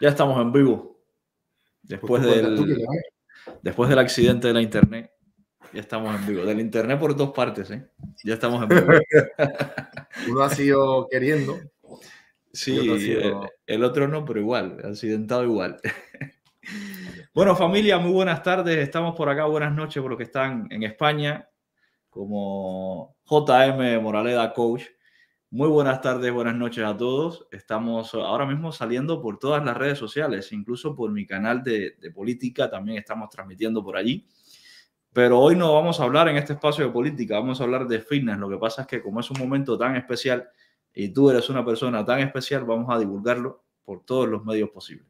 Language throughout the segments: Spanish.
Ya estamos en vivo. Después del, ¿eh? después del accidente de la internet, ya estamos en vivo. Del internet por dos partes, ¿eh? Ya estamos en vivo. Uno ha sido queriendo. Sí, eh, el otro no, pero igual, accidentado igual. bueno, familia, muy buenas tardes. Estamos por acá, buenas noches por los que están en España, como JM Moraleda Coach muy buenas tardes, buenas noches a todos. Estamos ahora mismo saliendo por todas las redes sociales, incluso por mi canal de, política, también estamos transmitiendo por allí. Pero hoy no vamos a hablar en este espacio de política, vamos a hablar de fitness. Lo que pasa es que como es un momento tan especial y tú eres una persona tan especial, vamos a divulgarlo por todos los medios posibles.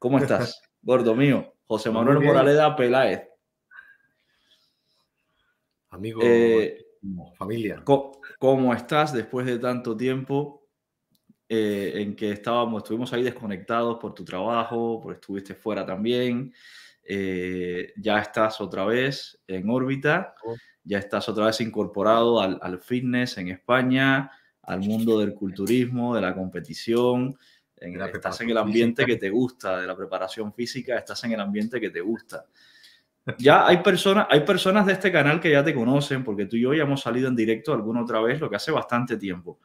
¿Cómo estás, gordo mío? José Manuel Moraleda Peláez. Amigo. Eh, familia. ¿Cómo estás después de tanto tiempo eh, en que estábamos, estuvimos ahí desconectados por tu trabajo, por estuviste fuera también? Eh, ya estás otra vez en órbita, oh. ya estás otra vez incorporado al, fitness en España, al mundo del culturismo, de la competición. En, estás en el ambiente que te gusta, de la preparación física, estás en el ambiente que te gusta. Ya hay personas, hay personas de este canal que ya te conocen, porque tú y yo ya hemos salido en directo alguna otra vez, lo que hace bastante tiempo.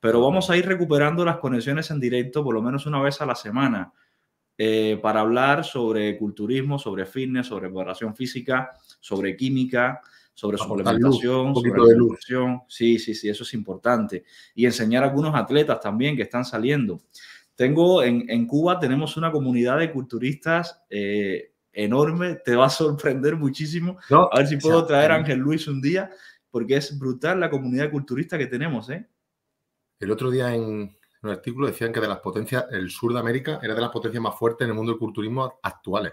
Pero vamos a ir recuperando las conexiones en directo por lo menos una vez a la semana eh, para hablar sobre culturismo, sobre fitness, sobre preparación física, sobre química, sobre suplementación, sobre de Sí, sí, sí, eso es importante. Y enseñar a algunos atletas también que están saliendo. Tengo en, en Cuba, tenemos una comunidad de culturistas. Eh, enorme, te va a sorprender muchísimo. a ver si puedo traer a Ángel Luis un día, porque es brutal la comunidad culturista que tenemos. ¿eh? El otro día en un artículo decían que de las potencias, el sur de América era de las potencias más fuertes en el mundo del culturismo actuales.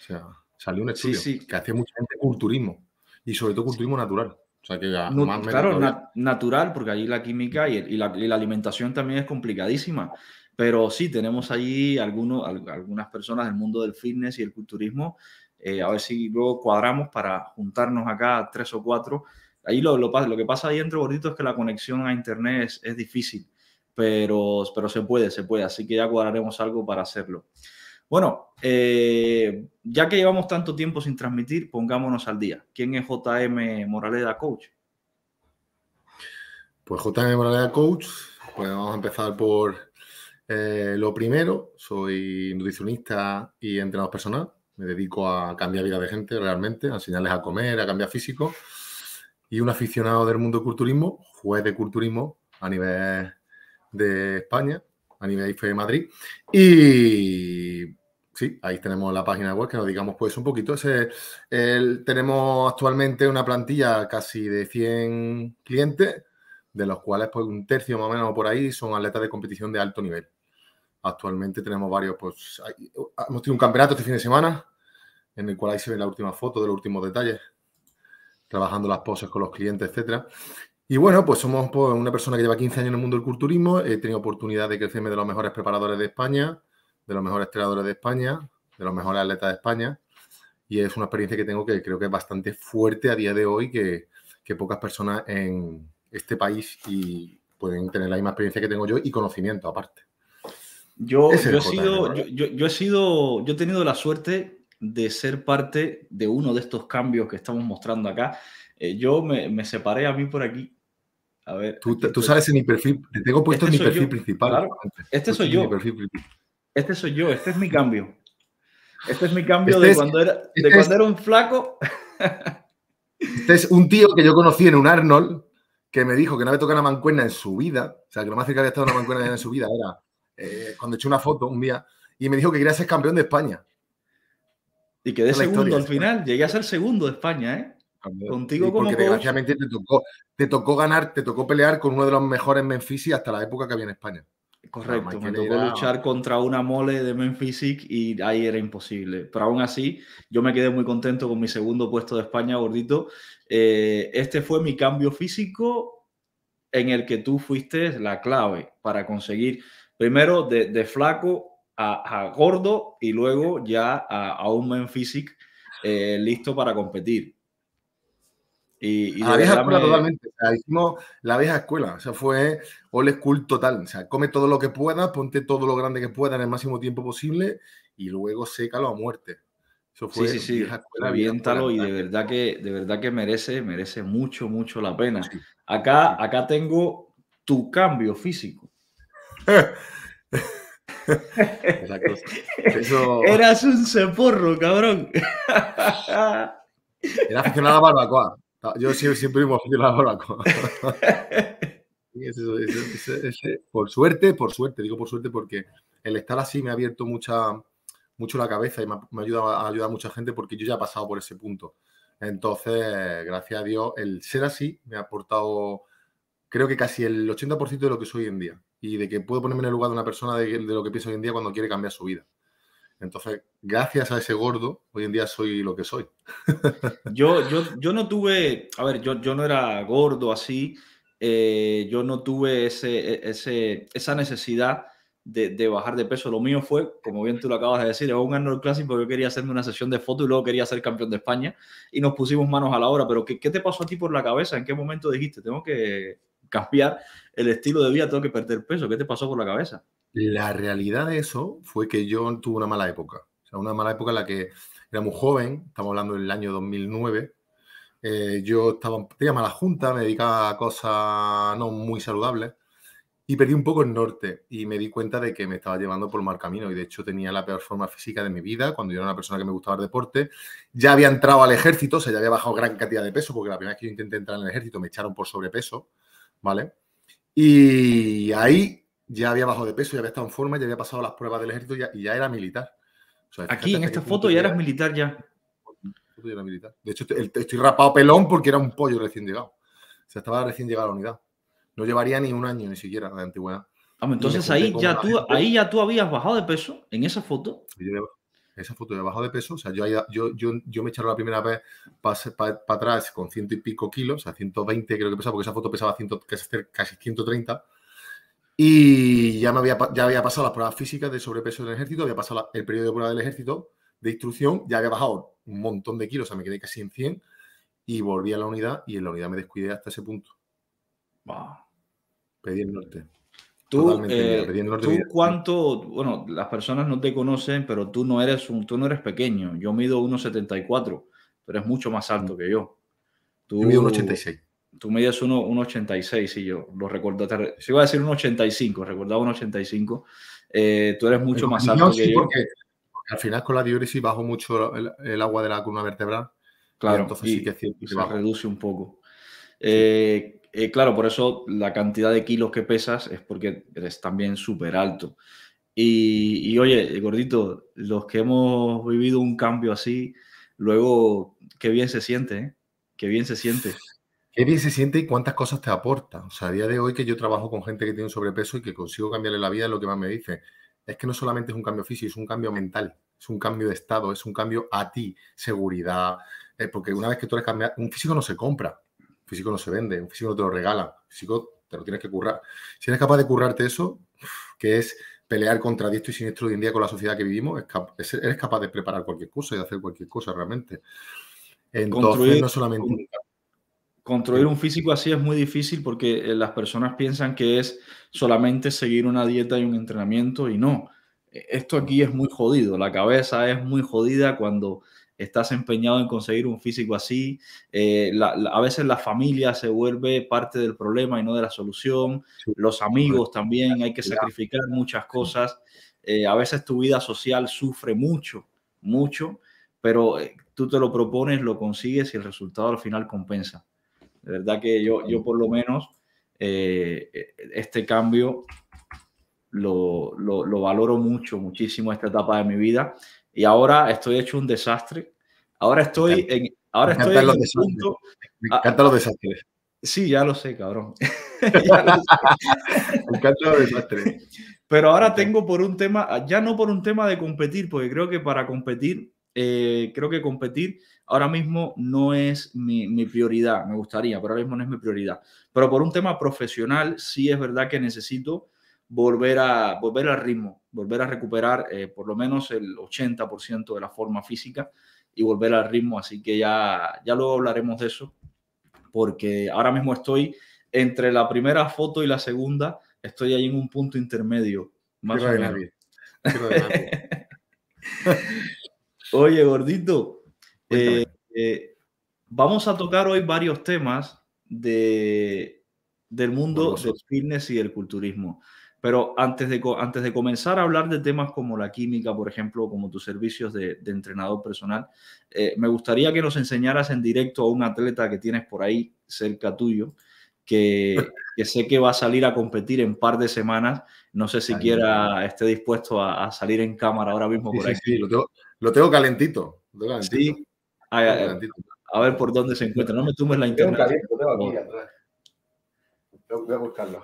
O sea, salió un estudio que hacía mucha gente culturismo y sobre todo culturismo natural. O sea, que claro, natural, porque allí la química y, la, y, la, alimentación también es complicadísima. Pero sí, tenemos allí algunas personas del mundo del fitness y el culturismo. Eh, a ver si luego cuadramos para juntarnos acá tres o cuatro. Ahí lo, lo, lo que pasa ahí dentro, gordito, es que la conexión a internet es, difícil, pero, pero se puede, se puede. Así que ya cuadraremos algo para hacerlo. Bueno, eh, ya que llevamos tanto tiempo sin transmitir, pongámonos al día. ¿Quién es JM Moraleda Coach? Pues JM Moraleda Coach, pues vamos a empezar por eh, lo primero, soy nutricionista y entrenador personal. Me dedico a cambiar vida de gente realmente, a enseñarles a comer, a cambiar físico. Y un aficionado del mundo del culturismo, juez de culturismo a nivel de España, a nivel IFE de Madrid. Y sí, ahí tenemos la página web que nos digamos pues un poquito. Ese, tenemos actualmente una plantilla casi de 100 clientes, de los cuales pues un tercio más o menos por ahí son atletas de competición de alto nivel. Actualmente tenemos varios, pues hemos tenido un campeonato este fin de semana en el cual ahí se ve la última foto de los últimos detalles, trabajando las poses con los clientes, etcétera. Y bueno, pues somos pues, una persona que lleva 15 años en el mundo del culturismo, he tenido oportunidad de crecerme de los mejores preparadores de España, de los mejores tiradores de España, de los mejores atletas de España, y es una experiencia que tengo que creo que es bastante fuerte a día de hoy, que, que pocas personas en este país y pueden tener la misma experiencia que tengo yo y conocimiento aparte. Yo, he sido, yo, he tenido la suerte de ser parte de uno de estos cambios que estamos mostrando acá. Eh, yo me, separé a mí por aquí. A ver. Tú, sabes en mi perfil, te tengo puesto en este mi este perfil principal. este soy yo. Este soy yo, este es mi cambio. Este es mi cambio este de, cuando, era, de cuando era un flaco. este es un tío que yo conocí en un Arnold que me dijo que no había tocado una mancuerna en su vida. O sea, que lo más cerca que había estado una mancuerna en su vida era eh, cuando eché una foto un día, y me dijo que quería ser campeón de España. Y quedé de segundo al final, llegué a ser segundo de España, ¿eh? Contigo como Porque desgraciadamente te tocó, ganar, te tocó pelear con uno de los mejores Memphis hasta la época que había en España. Correcto, me tocó luchar contra una mole de Memphis y ahí era imposible. Pero aún así, yo me quedé muy contento con mi segundo puesto de España, gordito. Eh, este fue mi cambio físico en el que tú fuiste la clave para conseguir primero de, flaco a, gordo y luego ya a, un men físico eh, listo para competir. Y, la vieja escuela totalmente. hicimos la vieja escuela. O sea, fue all school total. O sea, come todo lo que puedas, ponte todo lo grande que puedas en el máximo tiempo posible y luego sécalo a muerte. Eso fue sí, sí, sí. Aviéntalo y de verdad que de verdad que merece merece mucho mucho la pena. Acá acá tengo tu cambio físico. Eras un seporro, cabrón. Era aficionado a barbacoa. Yo siempre hemos aficionado a barbacoa. por suerte, por suerte, digo por suerte porque el estar así me ha abierto mucha, mucho la cabeza y me, me ha ayudado a ayudar a mucha gente porque yo ya he pasado por ese punto. Entonces, gracias a Dios, el ser así me ha aportado, creo que casi el 80% de lo que soy hoy en día y de que puedo ponerme en el lugar de una persona de, lo que pienso hoy en día cuando quiere cambiar su vida. Entonces, gracias a ese gordo, hoy en día soy lo que soy. yo, yo, no tuve, a ver, yo, yo no era gordo así, eh, yo no tuve ese, e, ese, esa necesidad de, bajar de peso. Lo mío fue, como bien tú lo acabas de decir, es un Arnold Classic porque yo quería hacerme una sesión de fotos y luego quería ser campeón de España y nos pusimos manos a la obra. Pero, qué te pasó a ti por la cabeza? ¿En qué momento dijiste, tengo que cambiar el estilo de vida, tengo que perder peso. ¿Qué te pasó por la cabeza? La realidad de eso fue que yo tuve una mala época. una mala época en la que era muy joven, estamos hablando del año 2009. Eh, yo estaba, tenía mala junta, me dedicaba a cosas no muy saludables y perdí un poco el norte y me di cuenta de que me estaba llevando por mal camino y de hecho tenía la peor forma física de mi vida cuando yo era una persona que me gustaba el deporte. Ya había entrado al ejército, o sea, ya había bajado gran cantidad de peso porque la primera vez que yo intenté entrar en el ejército me echaron por sobrepeso ¿vale? Y ahí ya había bajado de peso, ya había estado en forma, ya había pasado las pruebas del ejército y ya era militar. Aquí en esta foto ya eras militar ya. De hecho, estoy, rapado pelón porque era un pollo recién llegado. O sea, estaba recién llegado a la unidad. No llevaría ni un año ni siquiera de antigüedad. entonces ahí ya, tú, ahí ya tú habías bajado de peso en esa foto esa foto de bajo de peso, o sea, yo, yo, yo, me echaron la primera vez para atrás con ciento y pico kilos, a 120 creo que pesaba, porque esa foto pesaba casi 130. Y ya, me había, había pasado las pruebas físicas de sobrepeso del ejército, había pasado el periodo de prueba del ejército de instrucción, ya había bajado un montón de kilos, o sea, me quedé casi en 100 y volví a la unidad y en la unidad me descuidé hasta ese punto. Wow. Pedí el norte. Tú, eh, cuánto, bueno, las personas no te conocen, pero tú no eres un, tú no eres pequeño. Yo mido 1,74, pero es mucho más alto mm. que yo. Tú, yo mido 1,86. Tú mides 1,86 y yo lo recuerdo. Te, si iba a decir 1,85, recordaba 1,85. Eh, tú eres mucho eh, más alto que yo. Porque, al final con la diuresis bajo mucho el, agua de la columna vertebral. Claro, entonces sí que es se reduce un poco. Eh, eh, claro, por eso la cantidad de kilos que pesas es porque eres también súper alto. Y, oye, gordito, los que hemos vivido un cambio así, luego, qué bien se siente, ¿eh? Qué bien se siente. Qué bien se siente y cuántas cosas te aporta. O sea, a día de hoy que yo trabajo con gente que tiene sobrepeso y que consigo cambiarle la vida, lo que más me dice. Es que no solamente es un cambio físico, es un cambio mental, es un cambio de estado, es un cambio a ti, seguridad. Eh, porque una vez que tú eres cambiado, un físico no se compra, físico no se vende, un físico no te lo regalan, físico te lo tienes que currar. Si eres capaz de currarte eso, que es pelear contra diestro y siniestro hoy en día con la sociedad que vivimos, eres capaz de preparar cualquier cosa y de hacer cualquier cosa realmente. Entonces, no solamente. Construir un físico así es muy difícil porque eh, las personas piensan que es solamente seguir una dieta y un entrenamiento y no. E-, esto aquí es muy jodido. La cabeza es muy jodida cuando estás empeñado en conseguir un físico así. Eh, a veces la familia se vuelve parte del problema y no de la solución. Los amigos también, hay que sacrificar muchas cosas. Eh, a veces tu vida social sufre mucho, mucho, pero eh, tú te lo propones, lo consigues y el resultado al final compensa. De verdad que yo, yo por lo menos e, este cambio lo, lo, valoro mucho, muchísimo esta etapa de mi vida y ahora estoy hecho un desastre. Ahora estoy en, ahora estoy en Punto, Me encantan los desastres. Sí, ya lo sé, cabrón. Me encantan los desastres. Pero ahora tengo por un tema, ya no por un tema de competir, porque creo que para competir, eh, creo que competir ahora mismo no es mi, mi, prioridad, me gustaría, pero ahora mismo no es mi prioridad. Pero por un tema profesional sí es verdad que necesito volver, a, volver al ritmo, volver a recuperar eh, por lo menos el 80% de la forma física y volver al ritmo. Así que ya, ya luego hablaremos de eso, porque ahora mismo estoy entre la primera foto y la segunda, estoy ahí en un punto intermedio. Más Oye, gordito, eh, eh, vamos a tocar hoy varios temas de, del mundo del fitness y del culturismo. Pero antes de, antes de comenzar a hablar de temas como la química, por ejemplo, como tus servicios de, entrenador personal, eh, me gustaría que nos enseñaras en directo a un atleta que tienes por ahí cerca tuyo, que, sé que va a salir a competir en par de semanas. No sé si quiera, esté dispuesto a, salir en cámara ahora mismo por ahí. Lo, tengo, lo, tengo, calentito. Sí. Ah, a, ver por dónde se encuentra. No me tumbes la internet. Tengo tengo voy a buscarlo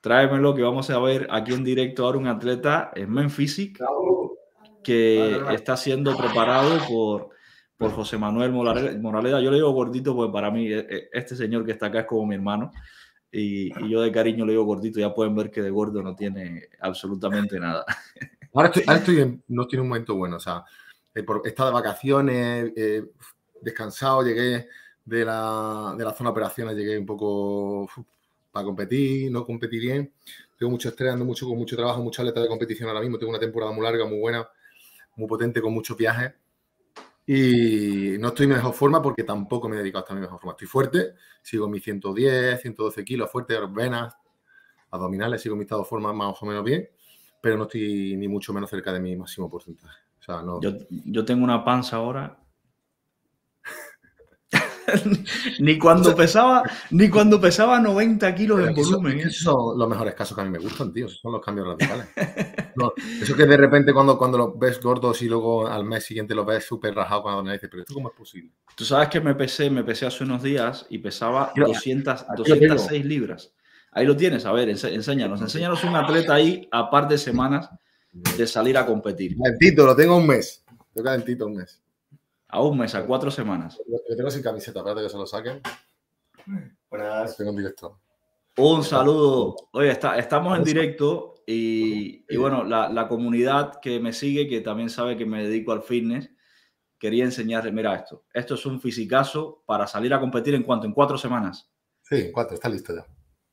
tráemelo que vamos a ver aquí en directo ahora un atleta en Men Physique que está siendo preparado por, por José Manuel Moraleda. Yo le digo gordito porque para mí e, e, este señor que está acá es como mi hermano y, yo de cariño le digo gordito. Ya pueden ver que de gordo no tiene absolutamente nada. Ahora estoy, en, no estoy un momento bueno, o sea, eh, está de vacaciones, eh, descansado, llegué de la, de la zona operaciones, llegué un poco para competir, no competir bien. Tengo mucho estrés, ando mucho con mucho trabajo, mucha letra de competición ahora mismo. Tengo una temporada muy larga, muy buena, muy potente, con muchos viajes. Y no estoy en mejor forma porque tampoco me he dedicado estar mi mejor forma. Estoy fuerte, sigo mis 110, 112 kilos, fuerte, venas, abdominales, sigo mi estado de forma más o menos bien, pero no estoy ni mucho menos cerca de mi máximo porcentaje. yo, yo tengo una panza ahora ni cuando pesaba, ni cuando pesaba 90 kilos de volumen. ¿eh? Esos son los mejores casos que a mí me gustan, tío. son los cambios radicales. eso que de repente cuando, cuando los ves gordos y luego al mes siguiente los ves súper rajados cuando pero esto cómo es posible. Tú sabes que me pesé, me pesé hace unos días y pesaba 200, 206 libras. Ahí lo tienes, a ver, enséñanos. Enséñanos un atleta ahí a par de semanas de salir a competir. Calentito, lo tengo un mes. Lo calentito un mes. A un mes, a cuatro semanas. Yo tengo sin camiseta, espérate que se lo saquen. Buenas. Tengo en directo. Un saludo. Oye, está, estamos en directo y, bueno, la, comunidad que me sigue, que también sabe que me dedico al fitness, quería enseñarle. mira esto, esto es un fisicazo para salir a competir en cuanto, en cuatro semanas. Sí, en cuatro, está listo ya.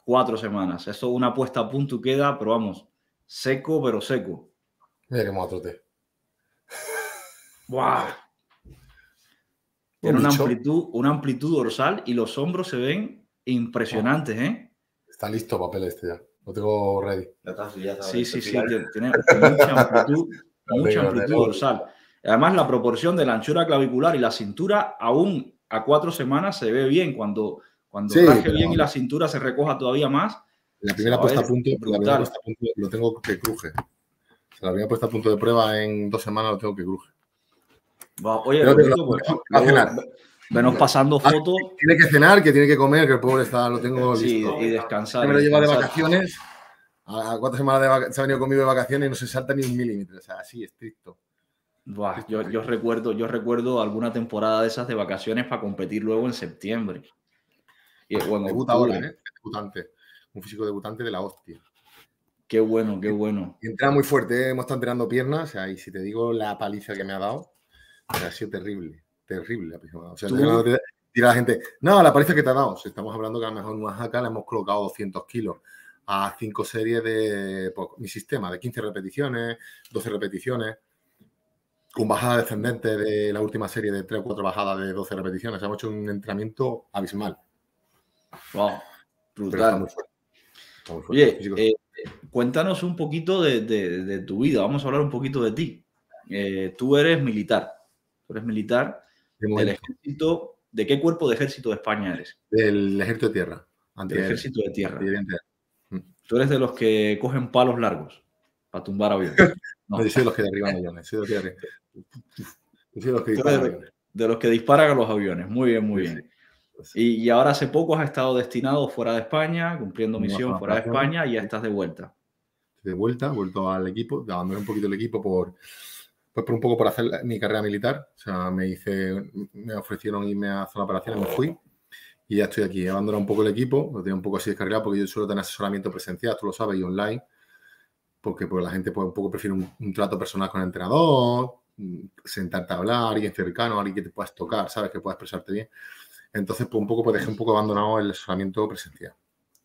Cuatro semanas. es una puesta a punto queda, pero vamos, seco, pero seco. Mira otro te. ¡Buah! Tiene una amplitud, una amplitud dorsal y los hombros se ven impresionantes, ¿eh? Está listo papel este ya. Lo tengo ready. ya. sí, sí, sí. Tiene, mucha amplitud, dorsal. Además, la proporción de la anchura clavicular y la cintura aún a cuatro semanas se ve bien. Cuando, cuando bien y la cintura se recoja todavía más. La primera, puesta a, punto, de prueba lo tengo que cruje. la primera puesta a punto de prueba en dos semanas lo tengo que cruje. Va, oye, a cenar. Venos pasando ah, fotos. Tiene que cenar, que tiene que comer, que el pobre está, lo tengo listo. y descansar. Me lo lleva de vacaciones. A cuatro semanas de se ha venido conmigo de vacaciones y no se salta ni un milímetro. O sea, así, estricto. yo, recuerdo, yo recuerdo alguna temporada de esas de vacaciones para competir luego en septiembre. Y, eh, ¿eh? Debutante. Un físico debutante de la hostia. Qué bueno, qué bueno. Entra muy fuerte, ¿eh? hemos estado entrenando piernas. y si te digo la paliza que me ha dado ha sido terrible, terrible la O sea, la gente, no, la parece que te ha dado. Si estamos hablando que a lo mejor en Oaxaca le hemos colocado 200 kilos a cinco series de pues, mi sistema, de 15 repeticiones, 12 repeticiones, con bajada descendente de la última serie de tres o cuatro bajadas de 12 repeticiones. Hemos hecho un entrenamiento abismal. Wow, brutal. Eh, cuéntanos un poquito de, tu vida. Vamos a hablar un poquito de ti. Eh, tú eres militar tú eres militar, de del ejército, ¿de qué cuerpo de ejército de España eres? Del ejército de tierra. Del ejército de tierra. Mm. Tú eres de los que cogen palos largos para tumbar aviones. No, soy de los que derriban aviones. Soy de los que, disparan aviones. De los que disparan los aviones. Muy bien, muy bien. Pues y, ahora hace poco has estado destinado fuera de España, cumpliendo misión fuera de España y ya estás de vuelta. De vuelta, vuelto al equipo, dándole un poquito el equipo por pues por un poco para hacer mi carrera militar. O sea, me me ofrecieron irme a zona de operaciones, me fui y ya estoy aquí. He abandonado un poco el equipo, lo tengo un poco así descargado porque yo suelo tener asesoramiento presencial, tú lo sabes, y online, porque pues la gente pues un poco prefiere un, trato personal con el entrenador, sentarte a hablar, alguien cercano, alguien que te puedas tocar, ¿sabes? Que puedas expresarte bien. Entonces, por pues, un poco, pues dejé un poco abandonado el asesoramiento presencial.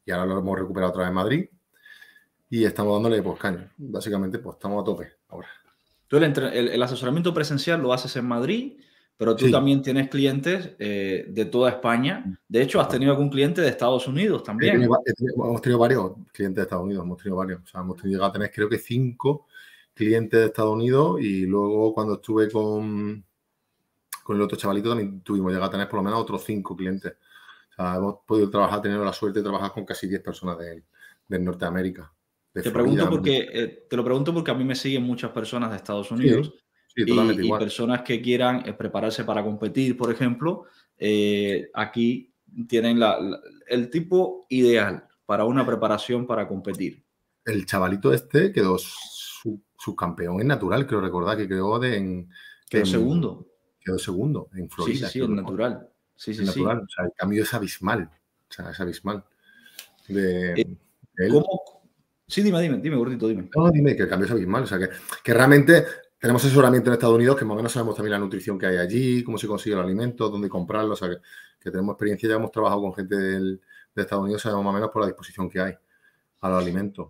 Y ahora lo hemos recuperado otra vez en Madrid y estamos dándole, pues, caña. Básicamente, pues, estamos a tope ahora el, asesoramiento presencial lo haces en Madrid, pero tú también tienes clientes eh, de toda España. De hecho, has tenido algún cliente de Estados Unidos también. hemos tenido varios clientes de Estados Unidos, hemos tenido varios. O sea, hemos llegado a tener creo que cinco clientes de Estados Unidos y luego cuando estuve con, con el otro chavalito también tuvimos, llegado a tener por lo menos otros cinco clientes. O sea, hemos podido trabajar, tener la suerte de trabajar con casi diez personas de, de Norteamérica te, porque, eh, te lo pregunto porque a mí me siguen muchas personas de Estados Unidos y, personas que quieran eh, prepararse para competir, por ejemplo, eh, aquí tienen el tipo ideal para una preparación para competir. El chavalito este quedó su subcampeón en natural, creo recordar, que quedó de en... Quedó segundo. Quedó segundo en Florida. Sí, sí, en natural. Sí, sí, el cambio es abismal. O sea, es abismal. ¿Cómo, Sí, dime, dime, dime, gordito, dime. No, dime, que el cambio es abismal. O sea, que, realmente tenemos asesoramiento en Estados Unidos, que más o menos sabemos también la nutrición que hay allí, cómo se consigue el alimento, dónde comprarlo, O sea, que, tenemos experiencia, ya hemos trabajado con gente del, de Estados Unidos, sabemos más o menos por la disposición que hay a los alimentos.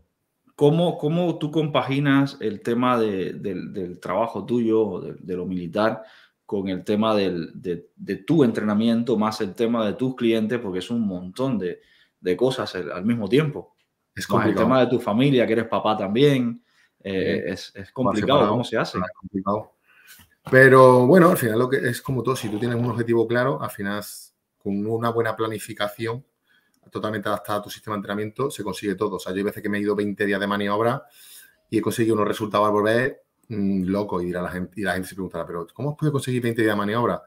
¿Cómo, tú compaginas el tema del, trabajo tuyo, de, lo militar, con el tema de, tu entrenamiento, más el tema de tus clientes, porque es un montón de, cosas al mismo tiempo? Es complicado. el tema de tu familia, que eres papá también. Eh, es, complicado cómo se hace. Complicado. Pero bueno, al final lo que es como todo, si tú tienes un objetivo claro, al final con una buena planificación totalmente adaptada a tu sistema de entrenamiento, se consigue todo. O sea, yo hay veces que me he ido 20 días de maniobra y he conseguido unos resultados al volver mm, loco y, la gente, y la gente se preguntará, pero ¿cómo has conseguir 20 días de maniobra?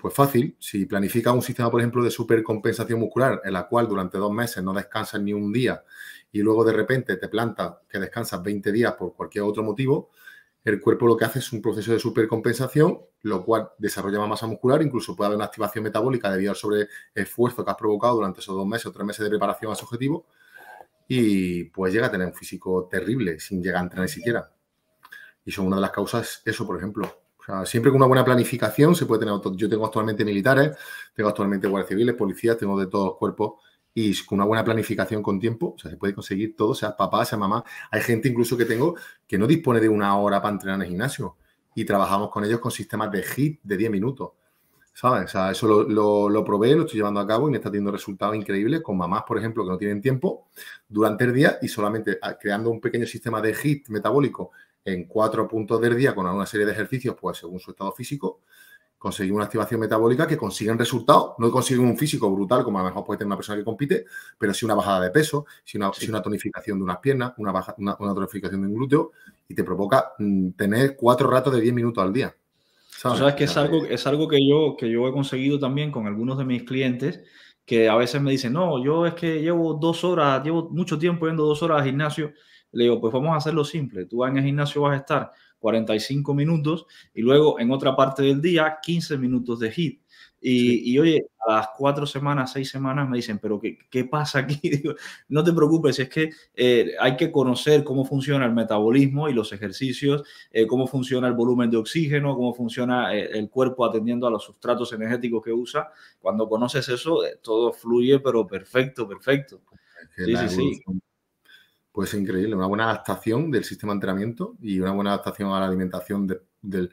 Pues fácil, si planificas un sistema, por ejemplo, de supercompensación muscular, en la cual durante dos meses no descansas ni un día y luego de repente te plantas que descansas 20 días por cualquier otro motivo, el cuerpo lo que hace es un proceso de supercompensación, lo cual desarrolla más masa muscular, incluso puede haber una activación metabólica debido al sobreesfuerzo que has provocado durante esos dos meses o tres meses de preparación a su objetivo, y pues llega a tener un físico terrible sin llegar a entrenar siquiera. Y son una de las causas, eso, por ejemplo siempre con una buena planificación se puede tener. Yo tengo actualmente militares, tengo actualmente guardias civiles, policías, tengo de todos cuerpos y con una buena planificación con tiempo, se puede conseguir todo, sea papá, sea mamá. Hay gente incluso que tengo que no dispone de una hora para entrenar en el gimnasio y trabajamos con ellos con sistemas de HIT de 10 minutos. ¿Sabes? eso lo, probé, lo estoy llevando a cabo y me está teniendo resultados increíbles con mamás, por ejemplo, que no tienen tiempo durante el día y solamente ah, creando un pequeño sistema de HIT metabólico en cuatro puntos del día con una serie de ejercicios, pues según su estado físico, conseguir una activación metabólica que consiguen resultados. No consiguen un físico brutal, como a lo mejor puede tener una persona que compite, pero sí una bajada de peso, sí una, tonificación de unas piernas, una, una, tonificación de un glúteo, y te provoca mm, tener cuatro ratos de diez minutos al día. ¿Sabes? que es algo, es algo que, yo, que yo he conseguido también con algunos de mis clientes que a veces me dicen, no, yo es que llevo dos horas, llevo mucho tiempo yendo dos horas al gimnasio le digo, pues vamos a hacerlo simple. Tú en el gimnasio vas a estar 45 minutos y luego en otra parte del día 15 minutos de hit. Y, oye, a las cuatro semanas, seis semanas me dicen, pero ¿qué, qué pasa aquí? no te preocupes, es que eh, hay que conocer cómo funciona el metabolismo y los ejercicios, eh, cómo funciona el volumen de oxígeno, cómo funciona eh, el cuerpo atendiendo a los sustratos energéticos que usa. Cuando conoces eso, todo fluye, pero perfecto, perfecto. sí, sí, sí. Pues increíble. Una buena adaptación del sistema de entrenamiento y una buena adaptación a la alimentación del,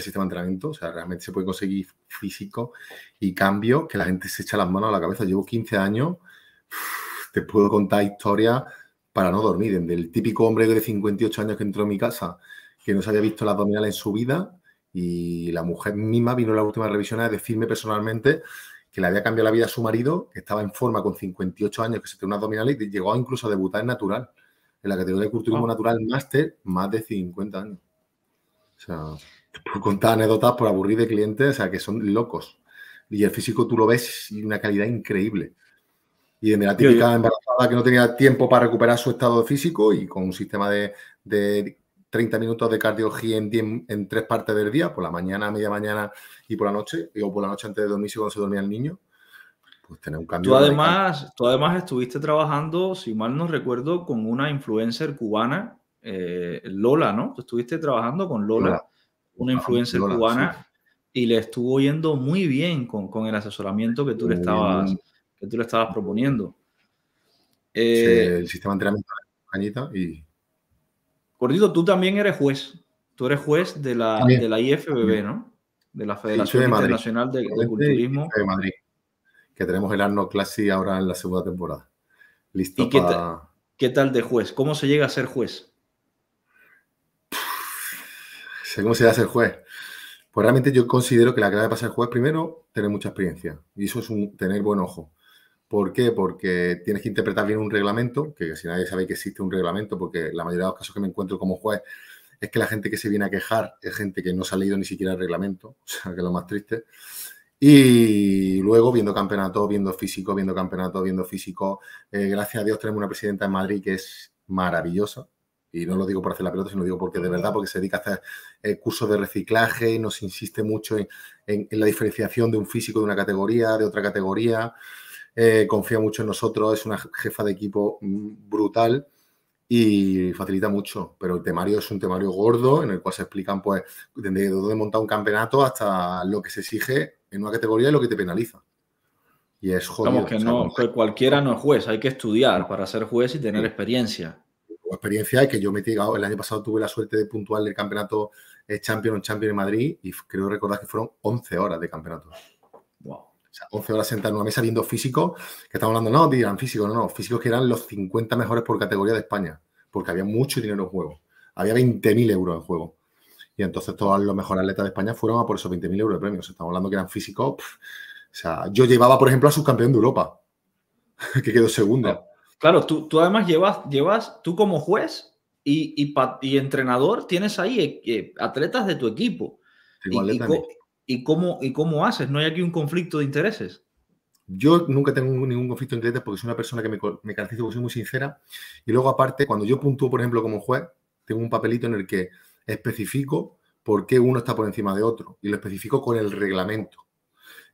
sistema de entrenamiento. O sea, realmente se puede conseguir físico y cambio que la gente se echa las manos a la cabeza. Llevo 15 años, te puedo contar historias para no dormir. Del típico hombre de 58 años que entró en mi casa, que no se había visto las abdominal en su vida, y la mujer misma vino a la última revisión a decirme personalmente que le había cambiado la vida a su marido, que estaba en forma con 58 años, que se tenía unas abdominales y llegó incluso a debutar en natural en la categoría de culturismo ah. natural máster más de 50 años. O sea, contar anécdotas por aburrir de clientes, o sea, que son locos. Y el físico tú lo ves y una calidad increíble. Y de la típica embarazada que no tenía tiempo para recuperar su estado físico y con un sistema de, de 30 minutos de cardiología en, en tres partes del día, por la mañana, media mañana y por la noche, o por la noche antes de dormirse cuando se dormía el niño, pues, tú además, tú además estuviste trabajando, si mal no recuerdo, con una influencer cubana, eh, Lola, ¿no? Tú estuviste trabajando con Lola, una ah, influencer cubana, y le estuvo yendo muy bien con, el asesoramiento que tú le estabas, que tú le estabas proponiendo. Eh, el sistema de entrenamiento de cañita y. Gordito, tú también eres juez. Tú eres juez de la, de la IFBB, ¿no? De la Federación Internacional de, de, Culturismo. De Madrid que tenemos el Arno Classy ahora en la segunda temporada. Listo. ¿Y qué, tal de juez? ¿Cómo se llega a ser juez? cómo se llega a ser juez. Pues realmente yo considero que la clave para ser juez, primero, tener mucha experiencia. Y eso es un, tener buen ojo. ¿Por qué? Porque tienes que interpretar bien un reglamento, que si nadie sabe que existe un reglamento, porque la mayoría de los casos que me encuentro como juez es que la gente que se viene a quejar es gente que no ha leído ni siquiera el reglamento, o sea, que es lo más triste. Y luego viendo campeonato, viendo físico, viendo campeonato, viendo físico. Eh, gracias a Dios tenemos una presidenta en Madrid que es maravillosa. Y no lo digo por hacer la pelota, sino digo porque de verdad, porque se dedica a hacer eh, cursos de reciclaje nos insiste mucho en, la diferenciación de un físico de una categoría, de otra categoría. Eh, confía mucho en nosotros, es una jefa de equipo mm, brutal y facilita mucho. Pero el temario es un temario gordo en el cual se explican, pues, desde dónde montar un campeonato hasta lo que se exige en una categoría es lo que te penaliza. Y es jodido. que, no, cualquiera no es juez, hay que estudiar para ser juez y tener experiencia. O experiencia es que yo me he llegado, el año pasado tuve la suerte de puntual el campeonato Champion eh, Champion en Madrid y creo recordar que fueron 11 horas de campeonato. Wow. O sea, 11 horas sentado en una mesa viendo físicos, que estamos hablando, no, dirán físicos, no, no, físicos que eran los 50 mejores por categoría de España, porque había mucho dinero en juego. Había 20.000 euros en juego. Y entonces todos los mejores atletas de España fueron a por esos 20.000 euros de premios. Estamos hablando que eran físicos. O sea, yo llevaba, por ejemplo, a subcampeón de Europa, que quedó segundo. Claro, tú, además llevas, llevas, tú como juez y, y, entrenador, tienes ahí eh, eh, atletas de tu equipo. y, y, cómo, ¿Y cómo haces? ¿No hay aquí un conflicto de intereses? Yo nunca tengo ningún conflicto de intereses porque soy una persona que me, me caracterizo porque soy muy sincera. Y luego, aparte, cuando yo puntúo, por ejemplo, como juez, tengo un papelito en el que especifico por qué uno está por encima de otro y lo especifico con el reglamento.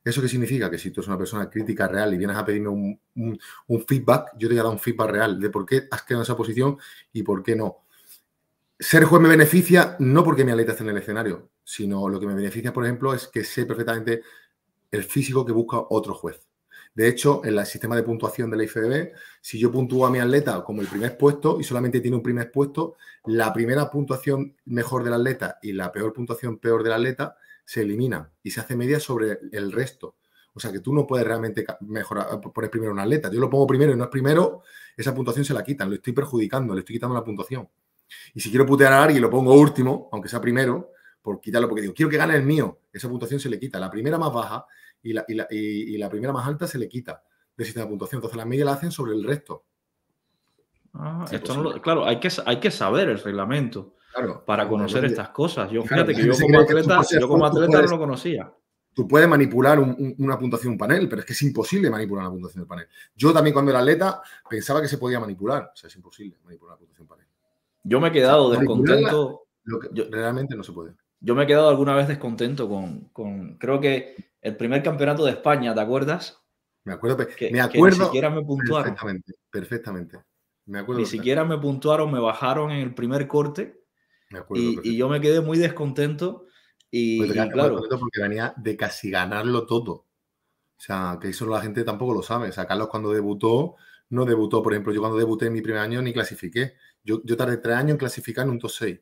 ¿Eso qué significa? Que si tú eres una persona crítica real y vienes a pedirme un, feedback, yo te voy a dar un feedback real de por qué has quedado en esa posición y por qué no. Ser juez me beneficia no porque me aleta en el escenario, sino lo que me beneficia, por ejemplo, es que sé perfectamente el físico que busca otro juez. De hecho, en el sistema de puntuación de la IFBB, si yo puntúo a mi atleta como el primer puesto y solamente tiene un primer puesto, la primera puntuación mejor del atleta y la peor puntuación peor del atleta se elimina y se hace media sobre el resto. O sea que tú no puedes realmente mejorar, poner primero a un atleta. Yo lo pongo primero y no es primero, esa puntuación se la quitan, lo estoy perjudicando, le estoy quitando la puntuación. Y si quiero putear a alguien y lo pongo último, aunque sea primero, por quitarlo, porque digo, quiero que gane el mío, esa puntuación se le quita. La primera más baja y la, primera más alta se le quita del sistema de puntuación. Entonces, la media la hacen sobre el resto. Ah, claro, hay que, hay que saber el reglamento para conocer estas cosas. Yo fíjate que yo como atleta, yo como atleta no lo conocía. Tú puedes manipular una puntuación panel, pero es que es imposible manipular una puntuación del panel. Yo también cuando era atleta pensaba que se podía manipular. O sea, es imposible manipular una puntuación panel. Yo me he quedado descontento. realmente no se puede. Yo me he quedado alguna vez descontento con, con creo que el primer campeonato de España, ¿te acuerdas? Me acuerdo, que, me acuerdo ni siquiera me puntuaron. Perfectamente, perfectamente. Me acuerdo ni siquiera me puntuaron, me bajaron en el primer corte y, yo me quedé muy descontento. Y, pues claro, porque venía de casi ganarlo todo. O sea, que eso la gente tampoco lo sabe. O sea, Carlos cuando debutó, no debutó, por ejemplo, yo cuando debuté en mi primer año ni clasifiqué. Yo, yo tardé tres años en clasificar en un top 6.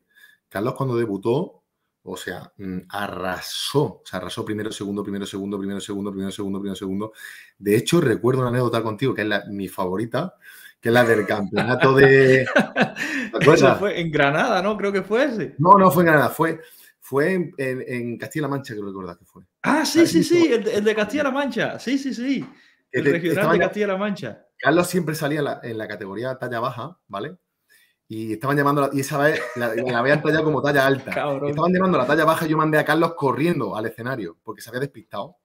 Carlos cuando debutó o sea, mm, arrasó, o sea, arrasó primero, segundo, primero, segundo, primero, segundo, primero, segundo, primero, segundo. De hecho, recuerdo una anécdota contigo que es la, mi favorita, que es la del campeonato de... eso, fue en Granada, ¿no? Creo que fue ese. No, no fue en Granada, fue, fue en, Castilla-La Mancha, que recordás que fue. Ah, sí, sí, sí, el, de Castilla-La Mancha, sí, sí, sí. El, regional de Castilla-La Mancha. Carlos siempre salía la, en la categoría talla baja, ¿vale? Y estaban llamando, y esa vez la, la habían tallado como talla alta. estaban llamando la talla baja y yo mandé a Carlos corriendo al escenario porque se había despistado.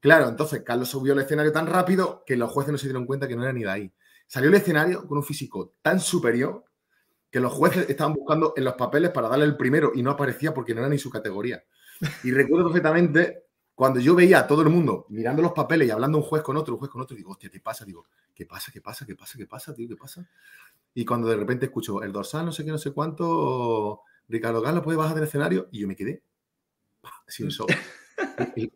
Claro, entonces Carlos subió al escenario tan rápido que los jueces no se dieron cuenta que no era ni de ahí. Salió al escenario con un físico tan superior que los jueces estaban buscando en los papeles para darle el primero y no aparecía porque no era ni su categoría. Y recuerdo perfectamente cuando yo veía a todo el mundo mirando los papeles y hablando un juez con otro, un juez con otro, digo, hostia, ¿qué pasa? Digo, ¿qué pasa? ¿Qué pasa? ¿Qué pasa? ¿Qué pasa, tío? ¿Qué pasa? Y cuando de repente escucho el dorsal, no sé qué, no sé cuánto, Ricardo Galo puede bajar del escenario, y yo me quedé sin mm.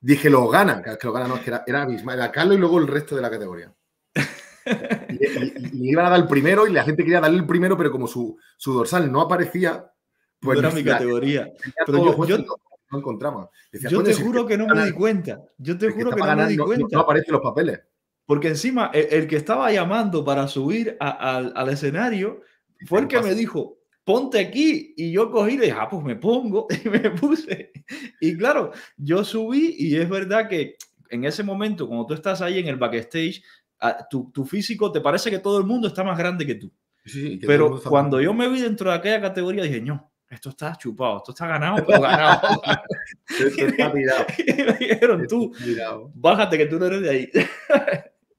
Dije, lo gana, que lo gana, no, que era, era misma, era Carlos y luego el resto de la categoría. Y, iban a dar el primero y la gente quería darle el primero, pero como su, dorsal no aparecía, pues. era mi categoría. Pero yo, no, encontramos. yo te juro que no me di cuenta. Yo te juro que, no me di cuenta. no aparecen los papeles. Porque encima, e, el, que estaba llamando para subir al escenario fue el que me dijo, ponte aquí. Y yo cogí y dije, ah, pues me pongo. Y me puse. Y claro, yo subí y es verdad que en ese momento, cuando tú estás ahí en el backstage, ah, tu, tu físico te parece que todo el mundo está más grande que tú. pero cuando yo me vi dentro de aquella categoría, dije, no, esto está chupado, esto está ganado, mirado. y me dijeron, tú, bájate que tú no eres de ahí.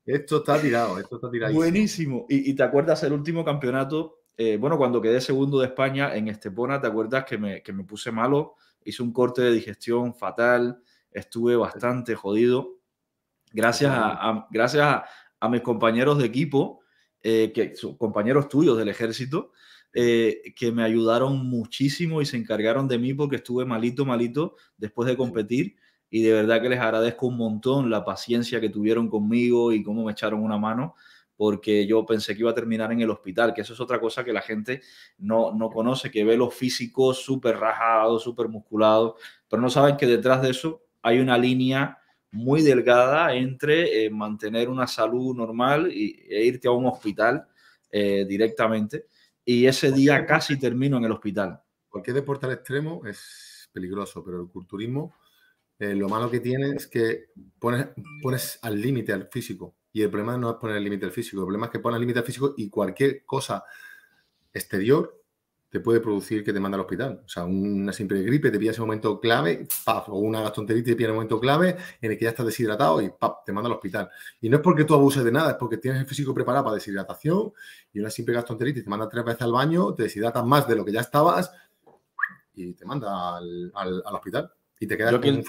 Esto está tirado, esto está tirado. Buenísimo. Y, te acuerdas el último campeonato, eh, bueno, cuando quedé segundo de España en Estepona, ¿te acuerdas que me, puse malo? Hice un corte de digestión fatal, estuve bastante jodido. Gracias a, gracias a, mis compañeros de equipo, eh, que compañeros tuyos del ejército, eh, que me ayudaron muchísimo y se encargaron de mí porque estuve malito, malito después de competir y de verdad que les agradezco un montón la paciencia que tuvieron conmigo y cómo me echaron una mano porque yo pensé que iba a terminar en el hospital, que eso es otra cosa que la gente no, no conoce, que ve los físicos súper rajado súper musculado pero no saben que detrás de eso hay una línea muy delgada entre eh, mantener una salud normal y, e irte a un hospital eh, directamente. Y ese día casi termino en el hospital. Cualquier deporte al extremo es peligroso, pero el culturismo eh, lo malo que tiene es que pones, pones al límite al físico. Y el problema no es poner el límite al físico, el problema es que pones el límite al físico y cualquier cosa exterior te puede producir que te manda al hospital. O sea, una simple gripe te pide ese momento clave, o una gastroenteritis te pilla en momento clave en el que ya estás deshidratado y te manda al hospital. Y no es porque tú abuses de nada, es porque tienes el físico preparado para deshidratación y una simple gastroenteritis te manda tres veces al baño, te deshidratas más de lo que ya estabas y te manda al hospital. Y te yo aquel,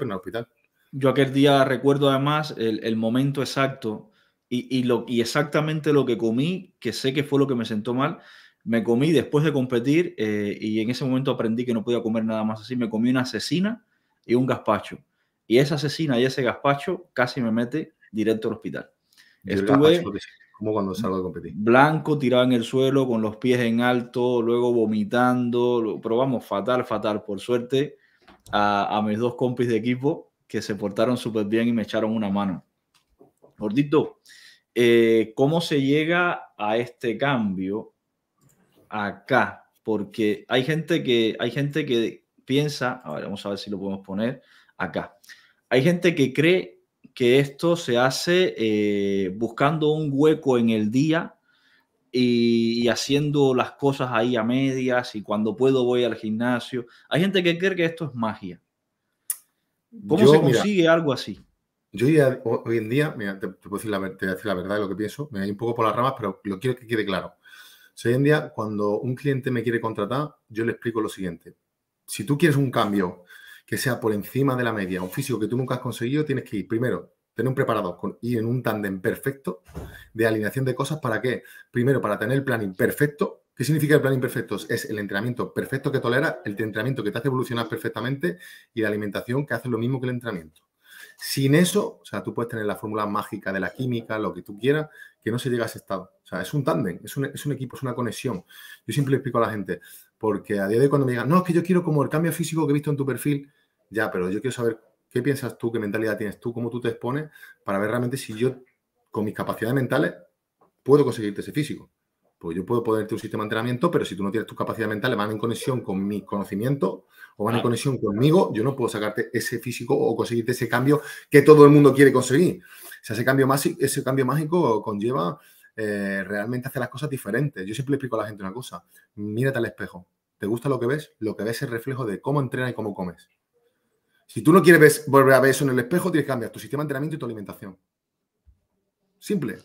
en el hospital. Yo aquel día recuerdo además el, momento exacto y, lo, y exactamente lo que comí, que sé que fue lo que me sentó mal. Me comí después de competir eh, y en ese momento aprendí que no podía comer nada más así. Me comí una asesina y un gazpacho. Y esa asesina y ese gazpacho casi me mete directo al hospital. Estuve como cuando salgo Blanco, tirado en el suelo, con los pies en alto, luego vomitando, probamos fatal, fatal. Por suerte, a, mis dos compis de equipo que se portaron súper bien y me echaron una mano. Gordito, eh, ¿cómo se llega a este cambio acá? Porque hay gente que, hay gente que piensa, vamos a ver si lo podemos poner acá. Hay gente que cree que esto se hace eh, buscando un hueco en el día y, haciendo las cosas ahí a medias y cuando puedo voy al gimnasio. Hay gente que cree que esto es magia. ¿Cómo se consigue algo así? Yo hoy en día, mira, te, la, voy a decir la verdad de lo que pienso, me voy un poco por las ramas, pero lo quiero que quede claro. hoy en día, cuando un cliente me quiere contratar, yo le explico lo siguiente. Si tú quieres un cambio que sea por encima de la media, un físico que tú nunca has conseguido, tienes que ir primero tener un preparado y en un tándem perfecto de alineación de cosas para que, primero, para tener el planning perfecto. ¿Qué significa el planning perfecto? Es el entrenamiento perfecto que tolera, el entrenamiento que te hace evolucionar perfectamente y la alimentación que hace lo mismo que el entrenamiento. Sin eso, o sea, tú puedes tener la fórmula mágica de la química, lo que tú quieras, que no se llega a ese estado. O sea, es un tándem, es un, es un equipo, es una conexión. Yo siempre explico a la gente, porque a día de hoy cuando me digan, no, es que yo quiero como el cambio físico que he visto en tu perfil, ya, pero yo quiero saber ¿Qué piensas tú? ¿Qué mentalidad tienes tú? ¿Cómo tú te expones para ver realmente si yo, con mis capacidades mentales, puedo conseguirte ese físico? Pues yo puedo ponerte un sistema de entrenamiento, pero si tú no tienes tus capacidades mentales, van en conexión con mi conocimiento o van en conexión conmigo, yo no puedo sacarte ese físico o conseguirte ese cambio que todo el mundo quiere conseguir. O sea, ese cambio, mágico, conlleva eh, realmente hacer las cosas diferentes. Yo siempre explico a la gente una cosa. Mírate al espejo. ¿Te gusta lo que ves? Lo que ves es el reflejo de cómo entrenas y cómo comes. Si tú no quieres volver a ver eso en el espejo, tienes que cambiar tu sistema de entrenamiento y tu alimentación. Simple.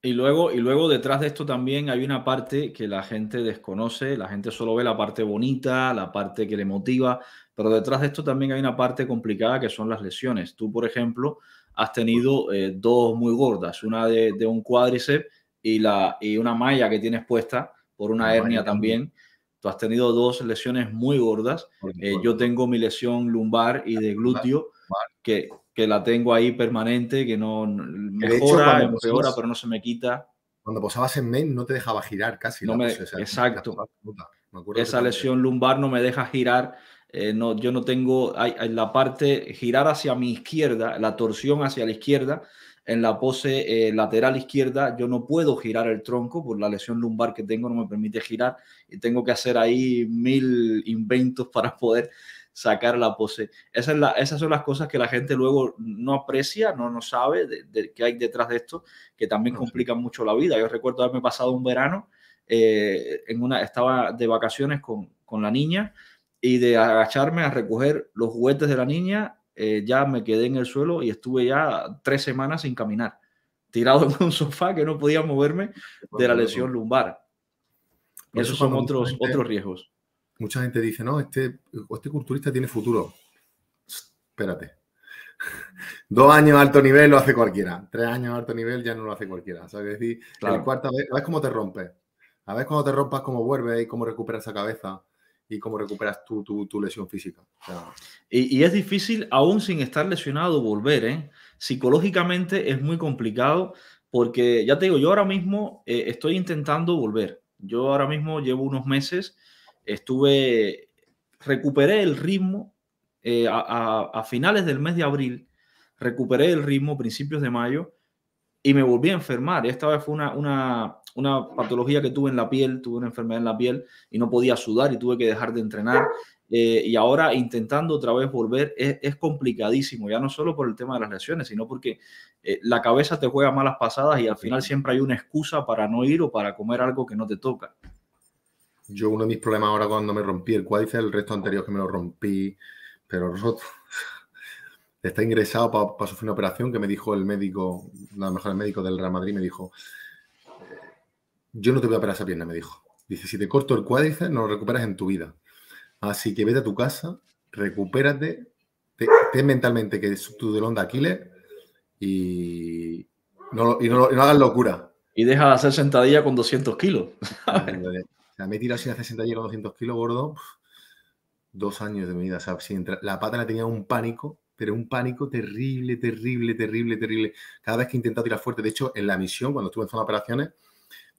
Y luego, y luego detrás de esto también hay una parte que la gente desconoce, la gente solo ve la parte bonita, la parte que le motiva, pero detrás de esto también hay una parte complicada que son las lesiones. Tú, por ejemplo, has tenido eh, dos muy gordas, una de, un cuádriceps y, la, y una malla que tienes puesta por una, hernia también Tú has tenido dos lesiones muy eh, gordas. yo tengo mi lesión lumbar y de glúteo, que, que la tengo ahí permanente, que no mejora, pero no se me quita. Cuando posabas en main no te dejaba girar casi. exacto. Esa lesión lumbar no me deja girar. Eh, no, yo no tengo hay, la parte girar hacia mi izquierda, la torsión hacia la izquierda, en la pose eh, lateral izquierda, yo no puedo girar el tronco por la lesión lumbar que tengo, no me permite girar y tengo que hacer ahí mil inventos para poder sacar la pose. Esa esas son las cosas que la gente luego no aprecia, no, no sabe de, qué hay detrás de esto, que también ah, complica mucho la vida. Yo recuerdo haberme pasado un verano, eh, en una, estaba de vacaciones con, con la niña y de agacharme a recoger los juguetes de la niña eh, ya me quedé en el suelo y estuve ya tres semanas sin caminar, tirado en un sofá que no podía moverme de la lesión lumbar. Esos son otros, otros riesgos. Mucha gente dice, no, este, este culturista tiene futuro. Espérate. Dos años alto nivel lo hace cualquiera. Tres años alto nivel ya no lo hace cualquiera. ¿Sabes? Es cómo te rompes? A ver cómo te rompas, cómo vuelves y cómo recuperas esa cabeza y cómo recuperas tu, lesión física. y, es difícil, aún sin estar lesionado, volver. ¿eh? Psicológicamente es muy complicado porque, ya te digo, yo ahora mismo eh, estoy intentando volver. Yo ahora mismo llevo unos meses, estuve, recuperé el ritmo eh, a, finales del mes de abril, recuperé el ritmo principios de mayo y me volví a enfermar. Esta vez fue una, una, una patología que tuve en la piel, tuve una enfermedad en la piel y no podía sudar y tuve que dejar de entrenar. Eh, y ahora intentando otra vez volver es, complicadísimo, ya no solo por el tema de las lesiones, sino porque eh, la cabeza te juega malas pasadas y al final siempre hay una excusa para no ir o para comer algo que no te toca. Yo uno de mis problemas ahora cuando me rompí el cuádriceps, el resto anterior que me lo rompí, pero está ingresado para su sufrir una operación que me dijo el médico, a lo mejor el médico del Real Madrid me dijo, yo no te voy a operar esa pierna, me dijo. Dice, si te corto el cuádriceps, no lo recuperas en tu vida. Así que vete a tu casa, recupérate, te, ten mentalmente que es tu delón de Aquiles y no, y no, hagas locura. Y deja de hacer sentadilla con 200 kilos. me he tirado sin hacer sentadilla con 200 kilos, gordo, dos años de mi vida. la pata la tenía un pánico, pero un pánico terrible, terrible, terrible, terrible. Cada vez que he intentado tirar fuerte, de hecho, en la misión, cuando estuve en zona de operaciones,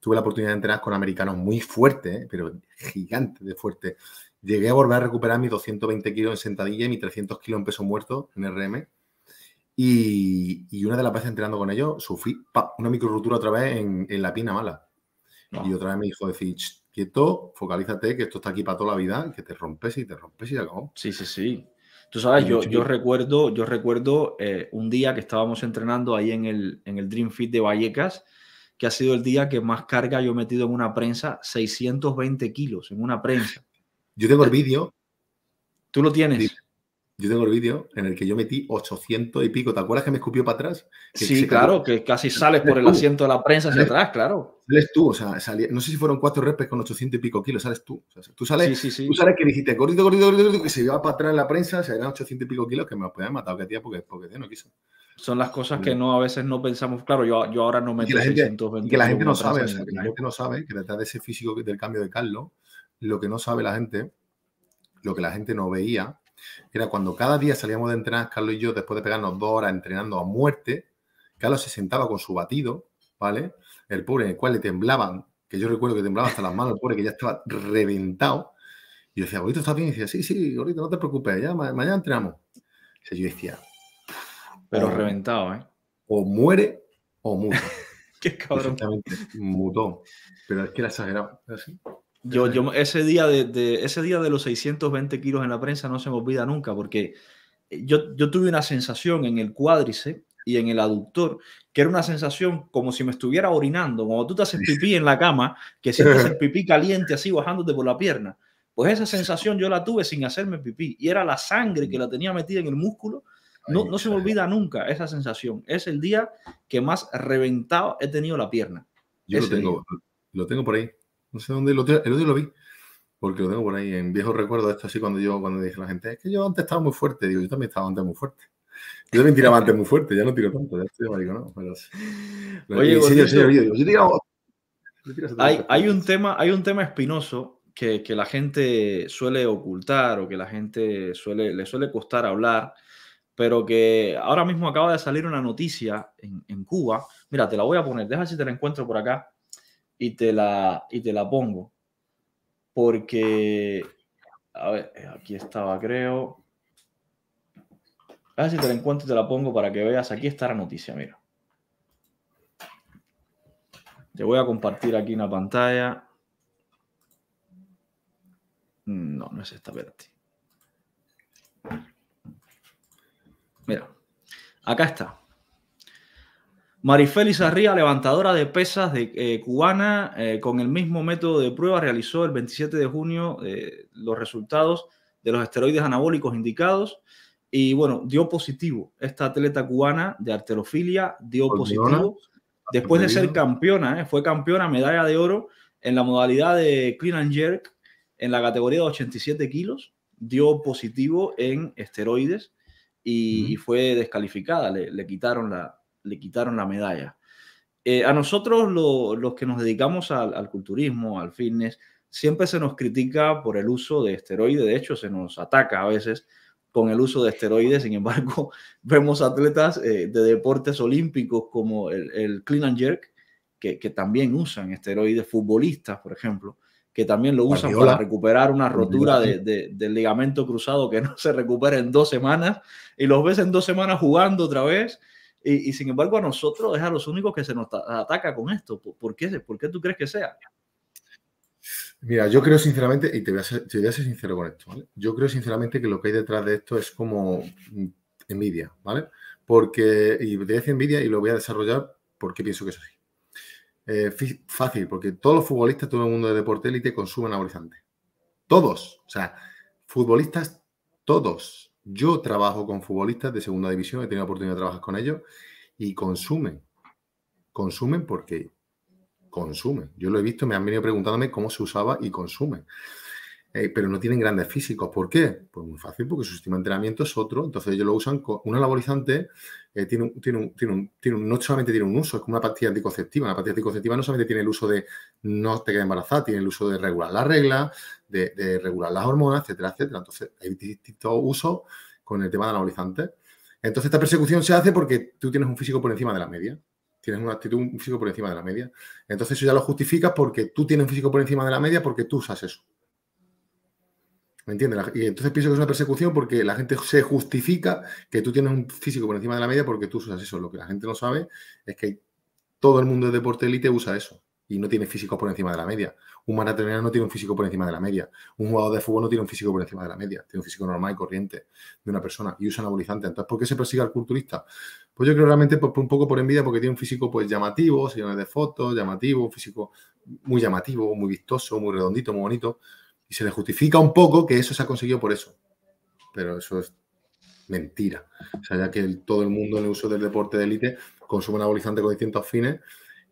Tuve la oportunidad de entrenar con americanos muy fuerte ¿eh? pero gigante de fuerte. Llegué a volver a recuperar mis 220 kilos en sentadilla y mis 300 kilos en peso muerto en RM. Y, una de las veces entrenando con ellos, sufrí una micro otra vez en, la pina mala. Y otra vez me dijo decir, quieto, focalízate, que esto está aquí para toda la vida, que te rompes y te rompes y acabó. Sí, sí, sí. Tú sabes, yo, yo recuerdo, yo recuerdo eh, un día que estábamos entrenando ahí en el, en el Dream Fit de Vallecas que ha sido el día que más carga yo he metido en una prensa, 620 kilos en una prensa. Yo tengo el vídeo. ¿Tú lo tienes? Yo tengo el vídeo en el que yo metí 800 y pico. ¿Te acuerdas que me escupió para atrás? sí, claro, que casi sales por el asiento de la prensa hacia atrás, claro. Sales tú, o sea, no sé si fueron cuatro repes con 800 y pico kilos, sales tú. tú, sales, tú sales que dijiste gordito, gordito, gordito, que se iba para atrás en la prensa, se eran 800 y pico kilos, que me los podían matar, que tía, porque, porque no quiso. Son las cosas que no a veces no pensamos. Claro, yo, yo ahora no me que la gente, que la gente no sabe, que la gente no sabe que detrás de ese físico del cambio de Carlos, lo que no sabe la gente, lo que la gente no veía, era cuando cada día salíamos de entrenar, Carlos y yo, después de pegarnos dos horas entrenando a muerte, Carlos se sentaba con su batido, ¿vale? El pobre, en el cual le temblaban, que yo recuerdo que temblaba hasta las manos, el pobre que ya estaba reventado. Y yo decía, ahorita está bien. Y decía, sí, sí, ahorita no te preocupes, ya mañana entrenamos. Y yo decía, pero o, reventado, ¿eh? O muere o muta. Qué cabrón. Mutó. Pero es que era exagerado. Yo, yo, ese, día de, ese día de los 620 kilos en la prensa no se me olvida nunca porque eh, yo, tuve una sensación en el cuádrice y en el aductor, que era una sensación como si me estuviera orinando, como tú te haces pipí en la cama, que sientes el pipí caliente así bajándote por la pierna. Pues esa sensación yo la tuve sin hacerme pipí y era la sangre que la tenía metida en el músculo no, no se me olvida nunca esa sensación. Es el día que más reventado he tenido la pierna. Yo lo tengo, lo tengo por ahí. No sé dónde lo El otro lo vi. Porque lo tengo por ahí. En viejos recuerdos, esto así cuando yo cuando dije a la gente, es que yo antes estaba muy fuerte. Digo, yo también estaba antes muy fuerte. Yo también tiraba antes muy fuerte, ya no tiro tanto, ya estoy ¿no? sí, yo, yo Hay, hay, un tema, hay un tema espinoso que, que, la gente suele ocultar o que la gente suele, le suele costar hablar pero que ahora mismo acaba de salir una noticia en, Cuba. Mira, te la voy a poner, deja si te la encuentro por acá y te la, y te la pongo. Porque, a ver, aquí estaba, creo. Déjame si te la encuentro y te la pongo para que veas. Aquí está la noticia, mira. Te voy a compartir aquí una pantalla. No, no es esta, espérate. Mira, acá está. Marifélix Arría, levantadora de pesas de, eh, cubana, eh, con el mismo método de prueba, realizó el 27 de junio eh, los resultados de los esteroides anabólicos indicados y bueno, dio positivo. Esta atleta cubana de arterofilia dio positivo. Después de ser campeona, fue campeona, medalla de oro en la modalidad de clean and jerk en la categoría de 87 kilos, dio positivo en esteroides y, fue descalificada, le, quitaron, la, le quitaron la medalla. Eh, a nosotros, los que nos dedicamos al, culturismo, al fitness, siempre se nos critica por el uso de esteroides, de hecho se nos ataca a veces con el uso de esteroides, sin embargo, vemos atletas eh, de deportes olímpicos como el, el clean and jerk, que, que, también usan esteroides, futbolistas, por ejemplo, que también lo usan para recuperar una rotura del ligamento cruzado que no se recupera en dos semanas, y los ves en dos semanas jugando otra vez, y, sin embargo a nosotros es a los únicos que se nos ataca con esto. ¿Por qué, ¿Por tú crees que sea? Mira, yo creo sinceramente, y te voy, a ser, sincero con esto, Yo creo sinceramente que lo que hay detrás de esto es como envidia, ¿vale? Porque, y te decir envidia y lo voy a desarrollar porque pienso que es así. Eh, fácil, porque todos los futbolistas, todo el mundo de deporte élite consumen anabolizantes. Todos, o sea, futbolistas, todos. Yo trabajo con futbolistas de segunda división, he tenido oportunidad de trabajar con ellos y consumen. Consumen porque consumen. Yo lo he visto, me han venido preguntándome cómo se usaba y consumen. Eh, pero no tienen grandes físicos. ¿Por qué? Pues muy fácil, porque su sistema de entrenamiento es otro. Entonces ellos lo usan con una eh, un, tiene, no solamente tiene un uso, es como una pastilla anticonceptiva. La pastilla anticonceptiva no solamente tiene el uso de no te quedes embarazada, tiene el uso de regular las reglas, de, regular las hormonas, etcétera, etcétera. Entonces hay distintos usos con el tema de anabolizantes. Entonces esta persecución se hace porque tú tienes un físico por encima de la media tienes una actitud, un físico por encima de la media. Entonces eso ya lo justificas porque tú tienes un físico por encima de la media porque tú usas eso. ¿Me entiendes? Y entonces pienso que es una persecución porque la gente se justifica que tú tienes un físico por encima de la media porque tú usas eso. Lo que la gente no sabe es que todo el mundo de deporte élite usa eso y no tiene físico por encima de la media. Un maratoniano no tiene un físico por encima de la media. Un jugador de fútbol no tiene un físico por encima de la media. Tiene un físico normal y corriente de una persona y usa anabolizante. Entonces, ¿por qué se persigue al culturista? Pues yo creo realmente un poco por envidia porque tiene un físico pues llamativo, señores de fotos, llamativo, un físico muy llamativo, muy vistoso, muy redondito, muy bonito se le justifica un poco que eso se ha conseguido por eso. Pero eso es mentira. O sea, ya que todo el mundo en el uso del deporte de élite consume un abolizante con distintos fines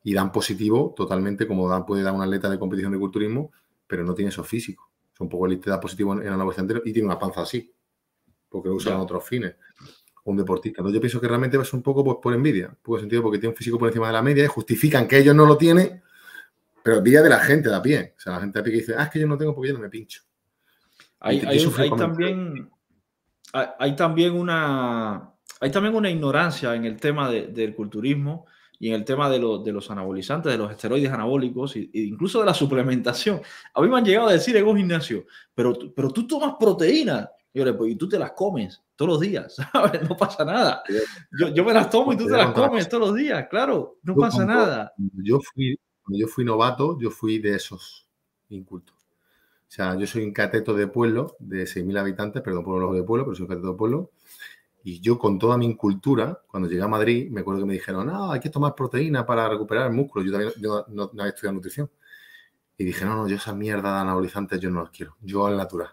y dan positivo totalmente, como dan, puede dar un atleta de competición de culturismo, pero no tiene eso físico. son un poco élite da positivo en, en anabolizante y tiene una panza así, porque lo usan otros fines. Un deportista. Entonces yo pienso que realmente es un poco pues, por envidia, por sentido porque tiene un físico por encima de la media y justifican que ellos no lo tienen pero día de la gente da a pie. O sea, la gente de a pie que dice, ah, es que yo no tengo porque no me pincho. Hay, también, hay, también una, hay también una ignorancia en el tema de, del culturismo y en el tema de, de, los anabolizantes, de los esteroides anabólicos, e incluso de la suplementación. A mí me han llegado a decir en un gimnasio, pero, pero tú tomas proteínas. Y yo le y tú te las comes todos los días, ¿sabes? No pasa nada. Yo, yo me las tomo y tú te las comes todos los días, claro, no pasa nada. Yo fui, cuando yo fui novato, yo fui de esos incultos. O sea, yo soy un cateto de pueblo de 6.000 habitantes, perdón por los de pueblo, pero soy un cateto de pueblo. Y yo con toda mi incultura, cuando llegué a Madrid, me acuerdo que me dijeron, no, ah, hay que tomar proteína para recuperar el músculo. Yo también no, había estudiado nutrición. Y dije, no, no, yo esa mierda de anabolizantes yo no las quiero. Yo al natural.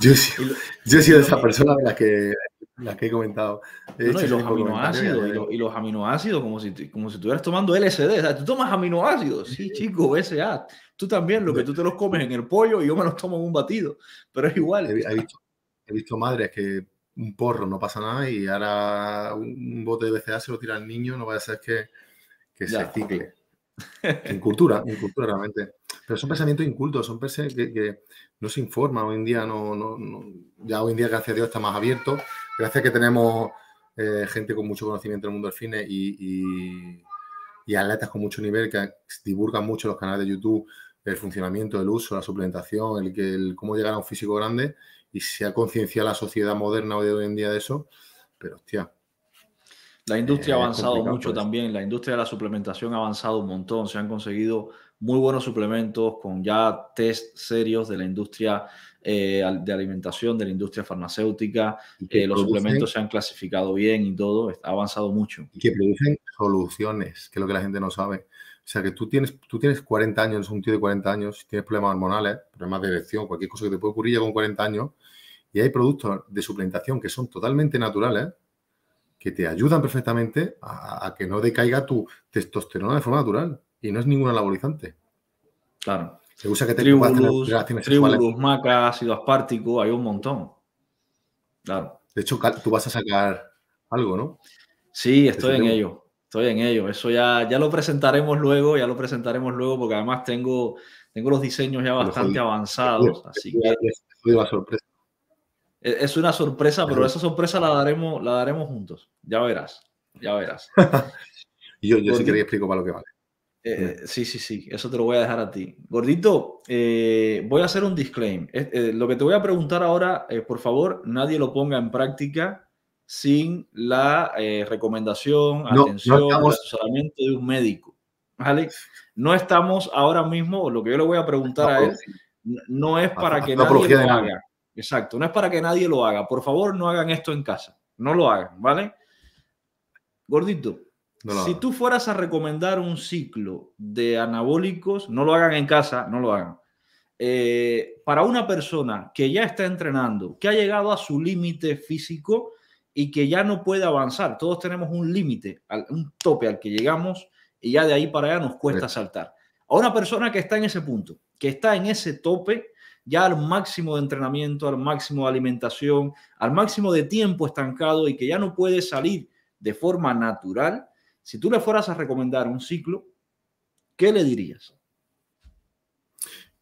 Yo he sido, yo esa persona de la que, he comentado. y, los aminoácidos, como si, como si estuvieras tomando LSD. O sea, tú tomas aminoácidos, sí, chico, BSA. Tú también, lo que tú te los comes en el pollo y yo me los tomo en un batido, pero es igual. He, visto, he madres que un porro no pasa nada y ahora un bote de BCA se lo tira al niño, no vaya a ser que, se cicle. En cultura, en cultura realmente. Pero son pensamientos incultos, son pensamientos que no se informa, hoy en día no, no, ya hoy en día, gracias a Dios, está más abierto, gracias que tenemos eh, gente con mucho conocimiento del mundo del cine y, atletas con mucho nivel que divulgan mucho los canales de YouTube el funcionamiento, el uso, la suplementación, el, el cómo llegar a un físico grande y se ha concienciado la sociedad moderna hoy en día de eso, pero hostia, la industria ha eh, avanzado mucho también, la industria de la suplementación ha avanzado un montón, se han conseguido muy buenos suplementos con ya test serios de la industria eh, de alimentación, de la industria farmacéutica. Eh, los suplementos se han clasificado bien y todo, ha avanzado mucho. Y que producen soluciones, que es lo que la gente no sabe. O sea, que tú tienes, tú tienes 40 años, un tío de 40 años, tienes problemas hormonales, problemas de erección, cualquier cosa que te puede ocurrir ya con 40 años, y hay productos de suplementación que son totalmente naturales, que te ayudan perfectamente a que no decaiga tu testosterona de forma natural y no es ningún laborizante. Claro. Se usa que te tribulus, relaciones tribulus, maca, ácido aspartico, hay un montón. Claro. De hecho, tú vas a sacar algo, ¿no? Sí, estoy en ello. Estoy en ello. Eso ya, ya lo presentaremos luego, ya lo presentaremos luego, porque además tengo, tengo los diseños ya bastante avanzados. Así que. Es sorpresa. Es una sorpresa, e, pero esa sorpresa la daremos, la daremos juntos. Ya verás, ya verás. yo, yo sí que le explico para lo que vale. Eh, eh, sí, sí, sí, eso te lo voy a dejar a ti. Gordito, eh, voy a hacer un disclaimer. lo que te voy a preguntar ahora, por favor, nadie lo ponga en práctica sin la recomendación, atención, asesoramiento de un médico. ¿Vale? No estamos ahora mismo, lo que yo le voy a preguntar a él, no es para que nadie lo haga. Exacto, no es para que nadie lo haga. Por favor, no hagan esto en casa. No lo hagan, ¿vale? Gordito, si tú fueras a recomendar un ciclo de anabólicos, no lo hagan en casa, no lo hagan. Eh, para una persona que ya está entrenando, que ha llegado a su límite físico y que ya no puede avanzar, todos tenemos un límite, un tope al que llegamos y ya de ahí para allá nos cuesta saltar. A una persona que está en ese punto, que está en ese tope, ya al máximo de entrenamiento, al máximo de alimentación, al máximo de tiempo estancado y que ya no puede salir de forma natural, si tú le fueras a recomendar un ciclo, ¿qué le dirías?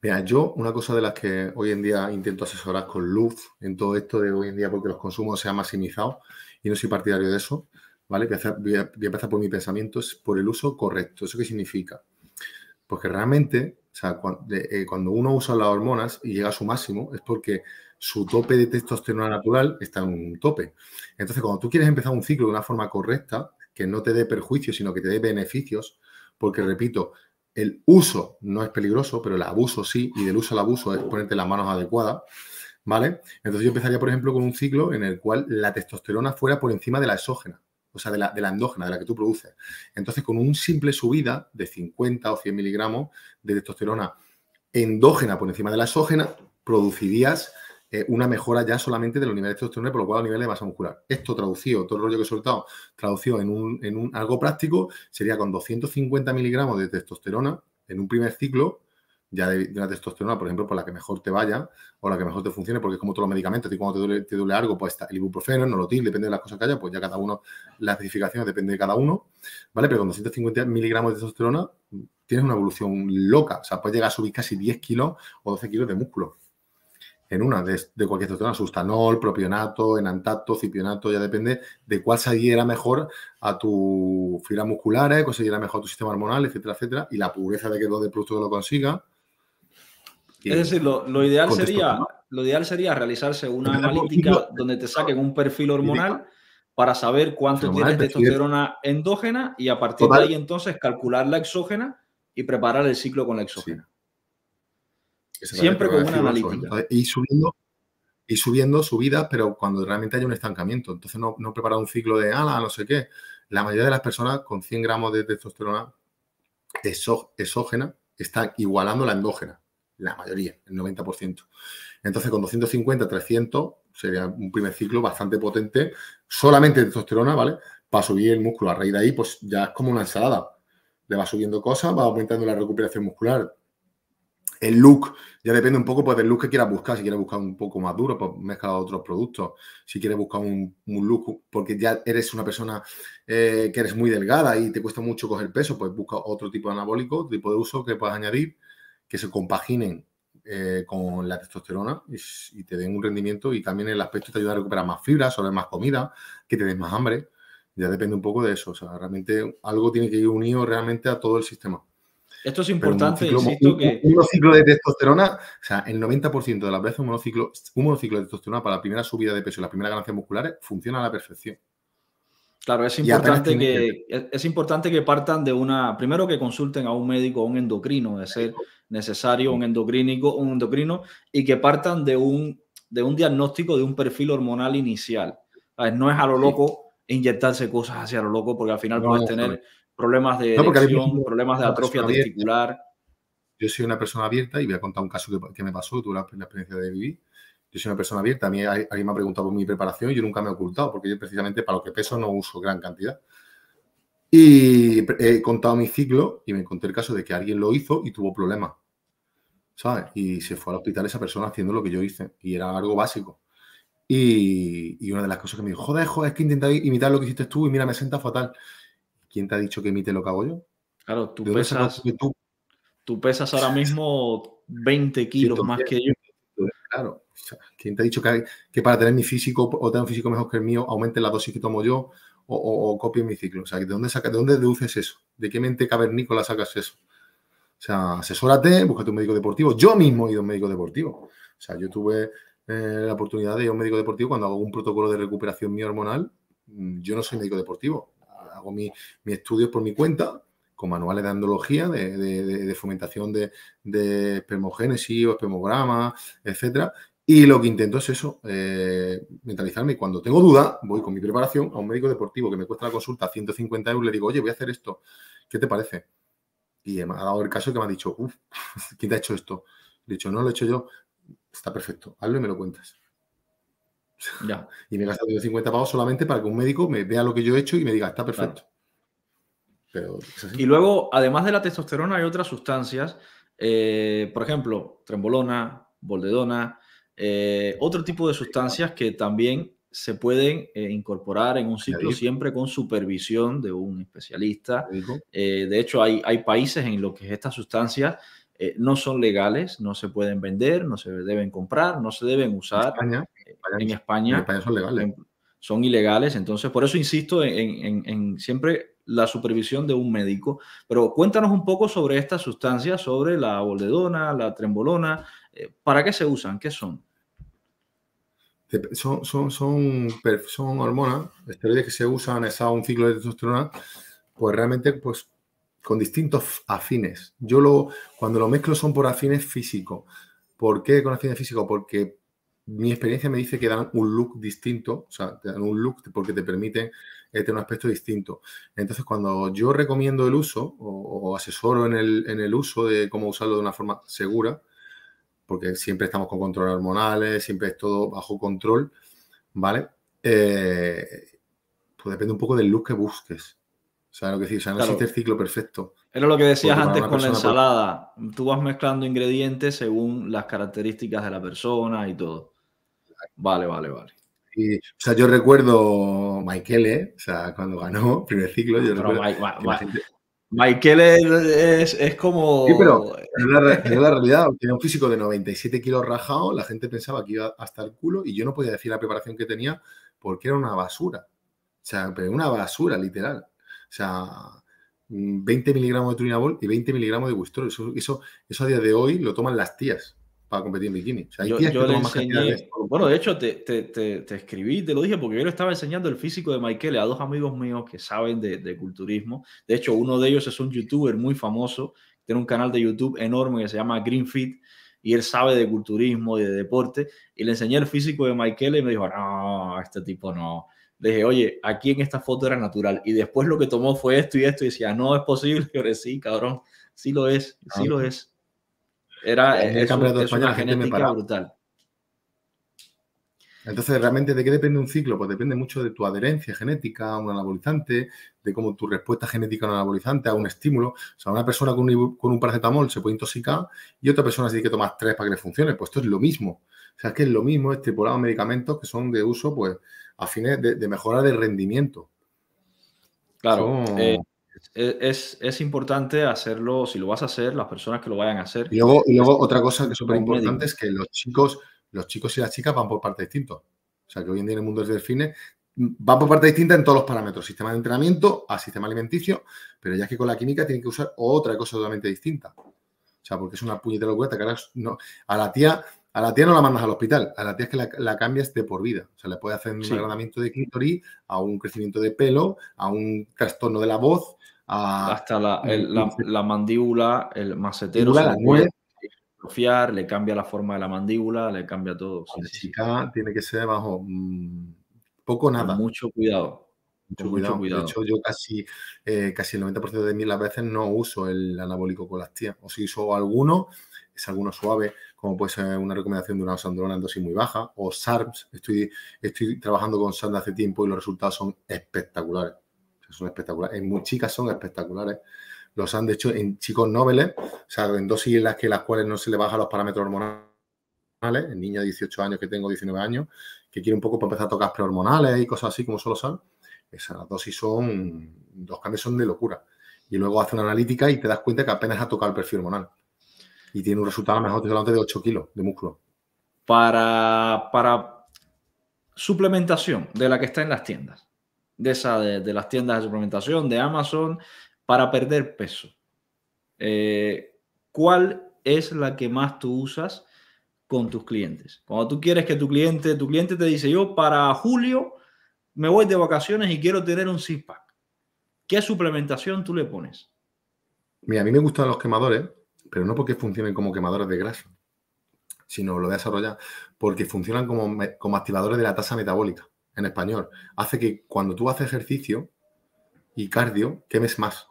Mira, yo una cosa de las que hoy en día intento asesorar con luz en todo esto de hoy en día porque los consumos se han maximizado y no soy partidario de eso, ¿vale? Voy a, empezar por mi pensamiento, es por el uso correcto. ¿Eso qué significa? Porque realmente, eh, cuando, uno usa las hormonas y llega a su máximo, es porque su tope de testosterona natural está en un tope. Entonces, cuando tú quieres empezar un ciclo de una forma correcta, que no te dé perjuicios, sino que te dé beneficios, porque repito, el uso no es peligroso, pero el abuso sí, y del uso al abuso es ponerte las manos adecuadas, ¿vale? Entonces yo empezaría, por ejemplo, con un ciclo en el cual la testosterona fuera por encima de la exógena, o sea, de la, de la endógena, de la que tú produces. Entonces, con un simple subida de 50 o 100 miligramos de testosterona endógena por encima de la exógena, producirías eh, una mejora ya solamente de los niveles de testosterona, por lo cual a nivel de masa muscular. Esto traducido, todo el rollo que he soltado, traducido en, un, en un, algo práctico, sería con 250 miligramos de testosterona en un primer ciclo, ya de, de, una testosterona, por ejemplo, por la que mejor te vaya o la que mejor te funcione, porque es como todos los medicamentos, y cuando te duele, te duele algo, pues está el ibuprofeno, lo nolotil, depende de las cosas que haya, pues ya cada uno, las especificaciones depende de cada uno, ¿vale? Pero con 250 miligramos de testosterona tienes una evolución loca, o sea, puedes llegar a subir casi 10 kilos o 12 kilos de músculo en una de, cualquier cetona, sustanol, propionato, enantato, cipionato, ya depende de cuál se mejor a tu fibra muscular, cuál se mejor a tu sistema hormonal, etcétera, etcétera, y la pureza de que lo de producto lo consiga. Es decir, lo, ideal sería, lo ideal sería realizarse una analítica donde te saquen un perfil hormonal para saber cuánto tienes de testosterona endógena y a partir de ahí entonces calcular la exógena y preparar el ciclo con la exógena. Siempre con una analítica. Y subiendo, y subiendo subidas, pero cuando realmente hay un estancamiento. Entonces no, no preparar un ciclo de ala, no sé qué. La mayoría de las personas con 100 gramos de testosterona exógena están igualando la endógena. La mayoría, el 90%. Entonces con 250, 300 sería un primer ciclo bastante potente, solamente testosterona, ¿vale? Para subir el músculo. A raíz de ahí, pues ya es como una ensalada. Le va subiendo cosas, va aumentando la recuperación muscular, el look, ya depende un poco pues, del look que quieras buscar. Si quieres buscar un poco más duro, pues mezcla otros productos. Si quieres buscar un, look, porque ya eres una persona eh, que eres muy delgada y te cuesta mucho coger peso, pues busca otro tipo de anabólico, tipo de uso que puedas añadir, que se compaginen eh, con la testosterona y, te den un rendimiento y también el aspecto te ayuda a recuperar más fibras, sobre más comida, que te des más hambre. Ya depende un poco de eso. O sea, realmente algo tiene que ir unido realmente a todo el sistema. Esto es importante, un insisto que... Un monociclo de testosterona, o sea, el 90% de las veces un monociclo, un de testosterona para la primera subida de peso y las primera ganancias musculares funciona a la perfección. Claro, es importante, que, es importante que partan de una, primero que consulten a un médico a un endocrino, de ser necesario un endocrínico, un endocrino, y que partan de un, de un diagnóstico de un perfil hormonal inicial. No es a lo loco inyectarse cosas hacia lo loco, porque al final puedes tener problemas de no, problemas de atrofia testicular. Yo soy una persona abierta y voy a contar un caso que, me pasó, tuve la, experiencia de vivir. Yo soy una persona abierta, a mí alguien me ha preguntado por mi preparación y yo nunca me he ocultado, porque yo precisamente para lo que peso no uso gran cantidad. Y eh, he contado mi ciclo y me conté el caso de que alguien lo hizo y tuvo problemas. ¿Sabes? Y se fue al hospital esa persona haciendo lo que yo hice y era algo básico. Y, una de las cosas que me dijo, joder, joder, es que intenté imitar lo que hiciste tú y mira, me senta fatal. ¿quién te ha dicho que emite lo que yo? Claro, tú pesas, tú? tú pesas ahora mismo 20 kilos más que yo. Claro, ¿quién te ha dicho que, para tener mi físico o tener un físico mejor que el mío, aumente la dosis que tomo yo o, o, copie mi ciclo? O sea, ¿de dónde, saca, dónde deduces eso? ¿De qué mente cavernícola sacas eso? O sea, asesórate, búscate un médico deportivo. Yo mismo he ido a un médico deportivo. O sea, yo tuve eh, la oportunidad de ir a un médico deportivo cuando hago un protocolo de recuperación mío hormonal. Mm, yo no soy médico deportivo hago mis mi estudios por mi cuenta, con manuales de andología, de, fomentación de, de, espermogénesis o espermograma, etcétera. Y lo que intento es eso, eh, mentalizarme. Y cuando tengo duda, voy con mi preparación a un médico deportivo que me cuesta la consulta 150 euros, le digo, oye, voy a hacer esto, ¿qué te parece? Y me ha dado el caso que me ha dicho, uff, ¿quién te ha hecho esto? Le he dicho, no, lo he hecho yo, está perfecto, hazlo y me lo cuentas. Ya. Y me he gastado 50 pavos solamente para que un médico me vea lo que yo he hecho y me diga, está perfecto. y luego, además de la testosterona, hay otras sustancias, eh, por ejemplo, trembolona, boldedona, eh, otro tipo de sustancias que también se pueden eh, incorporar en un ciclo siempre con supervisión de un especialista. de hecho, hay, países en los que estas sustancias no son legales, no se pueden vender, no se deben comprar, no se deben usar en España, son legales. Son ilegales, entonces por eso insisto en, siempre la supervisión de un médico. Pero cuéntanos un poco sobre estas sustancias, sobre la boledona, la trembolona, eh, ¿para qué se usan? ¿Qué son? Son, hormonas, esteroides que se usan, es un ciclo de testosterona, pues realmente pues, con distintos afines. Yo lo, cuando lo mezclo son por afines físicos. ¿Por qué con afines físicos? Porque mi experiencia me dice que dan un look distinto, o sea, te dan un look porque te permiten eh, tener un aspecto distinto. Entonces, cuando yo recomiendo el uso o, asesoro en el, uso de cómo usarlo de una forma segura, porque siempre estamos con control hormonales, siempre es todo bajo control, ¿vale? Eh, pues depende un poco del look que busques. O sea, lo que decir, o sea, no existe el ciclo perfecto. Era lo que decías antes con la pues ensalada. Tú vas mezclando ingredientes según las características de la persona y todo. Vale, vale, vale. Y, o sea, yo recuerdo Michael, ¿eh? o sea, cuando ganó primer ciclo, yo es, como. pero es la, realidad. Tenía un físico de 97 kilos rajado, la gente pensaba que iba hasta el culo y yo no podía decir la preparación que tenía porque era una basura. O sea, pero una basura, literal. O sea, 20 mm, miligramos de turinabol y 20 miligramos de Wistrol. eso, eso a día de hoy lo toman las tías para competir en bikini. yo, enseñé, Bueno, de hecho, te, te, escribí, te lo dije, porque yo le estaba enseñando el físico de Michael a dos amigos míos que saben de, culturismo. De hecho, uno de ellos es un youtuber muy famoso, tiene un canal de YouTube enorme que se llama GreenFit y él sabe de culturismo y de deporte. Y le enseñé el físico de Michael y me dijo, no, este tipo no. Le dije, oye, aquí en esta foto era natural. Y después lo que tomó fue esto y esto. Y decía, no es posible. Y yo le sí, cabrón, sí lo es, sí ah, lo es. Era el genética brutal. Entonces, ¿realmente de qué depende un ciclo? Pues depende mucho de tu adherencia genética a un anabolizante, de cómo tu respuesta genética a un anabolizante, a un estímulo. O sea, una persona con un, con paracetamol se puede intoxicar y otra persona se tiene que tomar tres para que le funcione. Pues esto es lo mismo. O sea, es que es lo mismo estipulado medicamentos que son de uso, pues, a fines de, de mejora rendimiento. Claro. Eh, e, es, importante hacerlo, si lo vas a hacer, las personas que lo vayan a hacer. Y luego, y luego otra cosa que es súper importante es que los chicos, los chicos y las chicas van por partes distintas. O sea, que hoy en día en el mundo del fitness mm, van por partes distintas en todos los parámetros, sistema de entrenamiento a sistema alimenticio, pero ya que con la química tienen que usar otra cosa totalmente distinta. O sea, porque es una puñetera locura, que a la tía a la tía no la mandas al hospital, a la tía es que la, cambias de por vida. O sea, le puede hacer un sí. de clítoris, a un crecimiento de pelo, a un trastorno de la voz, a. Hasta la, mandíbula, el macetero, la puede le cambia la forma de la mandíbula, le cambia todo. La chica tiene que ser bajo mm, poco nada. mucho cuidado. Mucho, cuidado. De hecho, yo casi, eh, casi el 90% de mí las veces no uso el anabólico con las tías. O si uso alguno, es alguno suave como puede ser una recomendación de una osandrona en dosis muy baja, o SARMs. Estoy, estoy trabajando con SARMs hace tiempo y los resultados son espectaculares. Son espectaculares. En muy chicas son espectaculares. Los han, hecho, en chicos noveles, o sea, en dosis en las, que, las cuales no se le bajan los parámetros hormonales, en niña de 18 años que tengo, 19 años, que quiere un poco para empezar a tocar prehormonales y cosas así como solo son, Esas dosis son, dos cambios son de locura. Y luego hacen una analítica y te das cuenta que apenas ha tocado el perfil hormonal y tiene un resultado, mejor de 8 kilos de músculo. Para, para suplementación de la que está en las tiendas, de esa de, las tiendas de suplementación, de Amazon, para perder peso. Eh, ¿Cuál es la que más tú usas con tus clientes? Cuando tú quieres que tu cliente, tu cliente te dice, yo para julio me voy de vacaciones y quiero tener un six pack. ¿Qué suplementación tú le pones? Mira, a mí me gustan los quemadores pero no porque funcionen como quemadoras de grasa, sino lo desarrollar, porque funcionan como, activadores de la tasa metabólica, en español. Hace que cuando tú haces ejercicio y cardio, quemes más.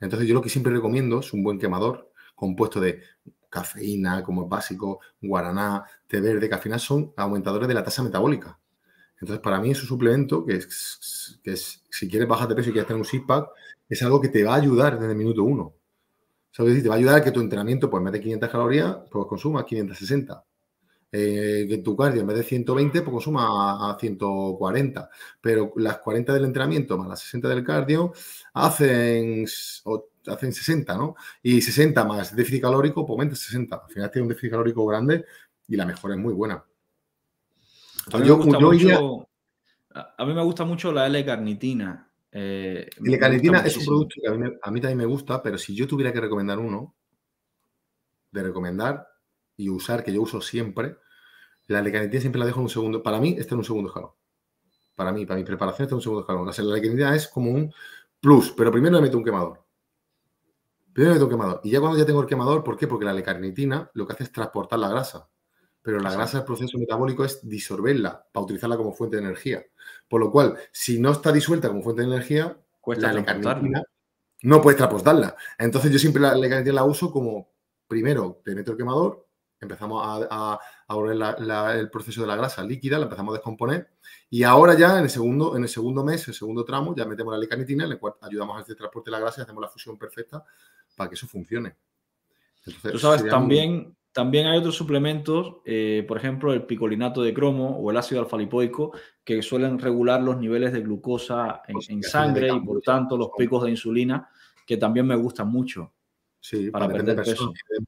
Entonces yo lo que siempre recomiendo es un buen quemador compuesto de cafeína, como es básico, guaraná, té verde, que al final son aumentadores de la tasa metabólica. Entonces, para mí es un suplemento que, es, que si quieres bajar de peso y quieres tener un six es algo que te va a ayudar desde el minuto uno. Entonces te va a ayudar a que tu entrenamiento, pues en vez de 500 calorías, pues consuma 560. Eh, que tu cardio en vez de 120, pues consuma a 140. Pero las 40 del entrenamiento más las 60 del cardio hacen, hacen 60, ¿no? Y 60 más déficit calórico, pues aumenta 60. Al final tiene un déficit calórico grande y la mejora es muy buena. yo, a mí me gusta mucho la L-carnitina. Eh, la es un producto que a mí, también me gusta, pero si yo tuviera que recomendar uno, de recomendar y usar, que yo uso siempre, la lecarnitina siempre la dejo en un segundo. Para mí está en un segundo escalón. Para mí, para mi preparación está en un segundo escalón. la es como un plus, pero primero le meto un quemador. Primero le meto un quemador. Y ya cuando ya tengo el quemador, ¿por qué? Porque la lecarnitina lo que hace es transportar la grasa pero la grasa el proceso metabólico es disolverla para utilizarla como fuente de energía. Por lo cual, si no está disuelta como fuente de energía, la no puedes transportarla. Entonces yo siempre la lecanitina la uso como, primero, te meto el quemador, empezamos a, a, volver el proceso de la grasa líquida, la empezamos a descomponer y ahora ya en el segundo, en el segundo mes, el segundo tramo, ya metemos la lecanitina, le ayudamos al transporte de la grasa y hacemos la fusión perfecta para que eso funcione. Tú sabes también... También hay otros suplementos, eh, por ejemplo, el picolinato de cromo o el ácido alfalipoico, que suelen regular los niveles de glucosa en, sangre y por tanto los picos de insulina, que también me gustan mucho. Sí, para, perder peso. Que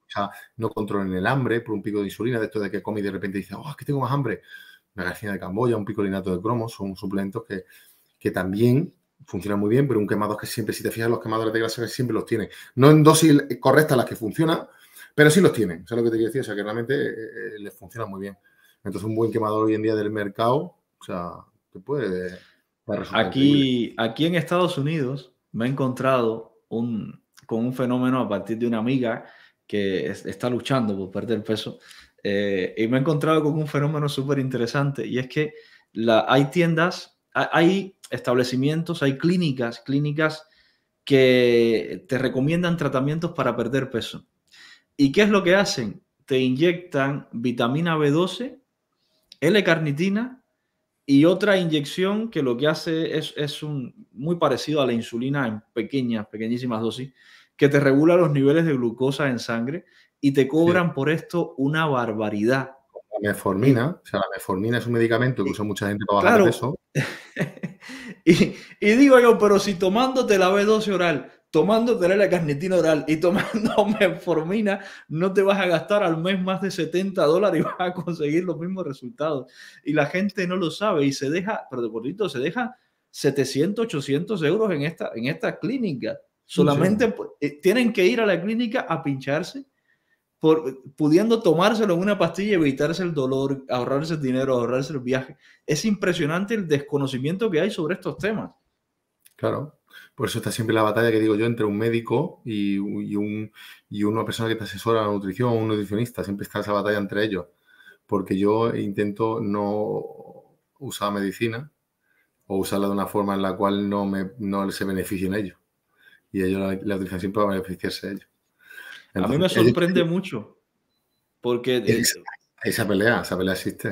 no controlen el hambre por un pico de insulina, de esto de que come y de repente dice, oh, es que tengo más hambre. Una gallina de Camboya, un picolinato de cromo, son suplementos que, que también funcionan muy bien, pero un quemado que siempre, si te fijas, los quemadores de grasa siempre los tiene. No en dosis correctas las que funcionan, pero sí los tienen, es lo que te quiero decir, o sea que realmente eh, eh, les funciona muy bien. Entonces un buen quemador hoy en día del mercado, o sea, te puede... Aquí, aquí en Estados Unidos me he encontrado con un fenómeno a partir de una amiga que está luchando por perder peso eh, y me he encontrado con un fenómeno súper interesante y es que hay tiendas, hay establecimientos, hay clínicas, clínicas que te recomiendan tratamientos para perder peso. ¿Y qué es lo que hacen? Te inyectan vitamina B12, L-carnitina y otra inyección que lo que hace es, un, muy parecido a la insulina en pequeñas, pequeñísimas dosis, que te regula los niveles de glucosa en sangre y te cobran por esto una barbaridad. La meformina, o sea, la meformina es un medicamento que usa mucha gente para bajar peso. y, digo yo, pero si tomándote la B12 oral tomándote la carnitina oral y tomando metformina, no te vas a gastar al mes más de 70 dólares y vas a conseguir los mismos resultados. Y la gente no lo sabe y se deja, pero de se deja 700, 800 euros en esta, en esta clínica. Solamente eh, tienen que ir a la clínica a pincharse, pudiendo tomárselo en una pastilla, evitarse el dolor, ahorrarse el dinero, ahorrarse el viaje. Es impresionante el desconocimiento que hay sobre estos temas. Claro. Por eso está siempre la batalla que digo yo entre un médico y, una persona que te asesora la nutrición o un nutricionista. Siempre está esa batalla entre ellos. Porque yo intento no usar medicina o usarla de una forma en la cual no, me, no se beneficien ellos. Y ellos la, utilizan siempre para beneficiarse ellos. a mí me sorprende mucho. Porque. Eh, esa, pelea, esa pelea existe.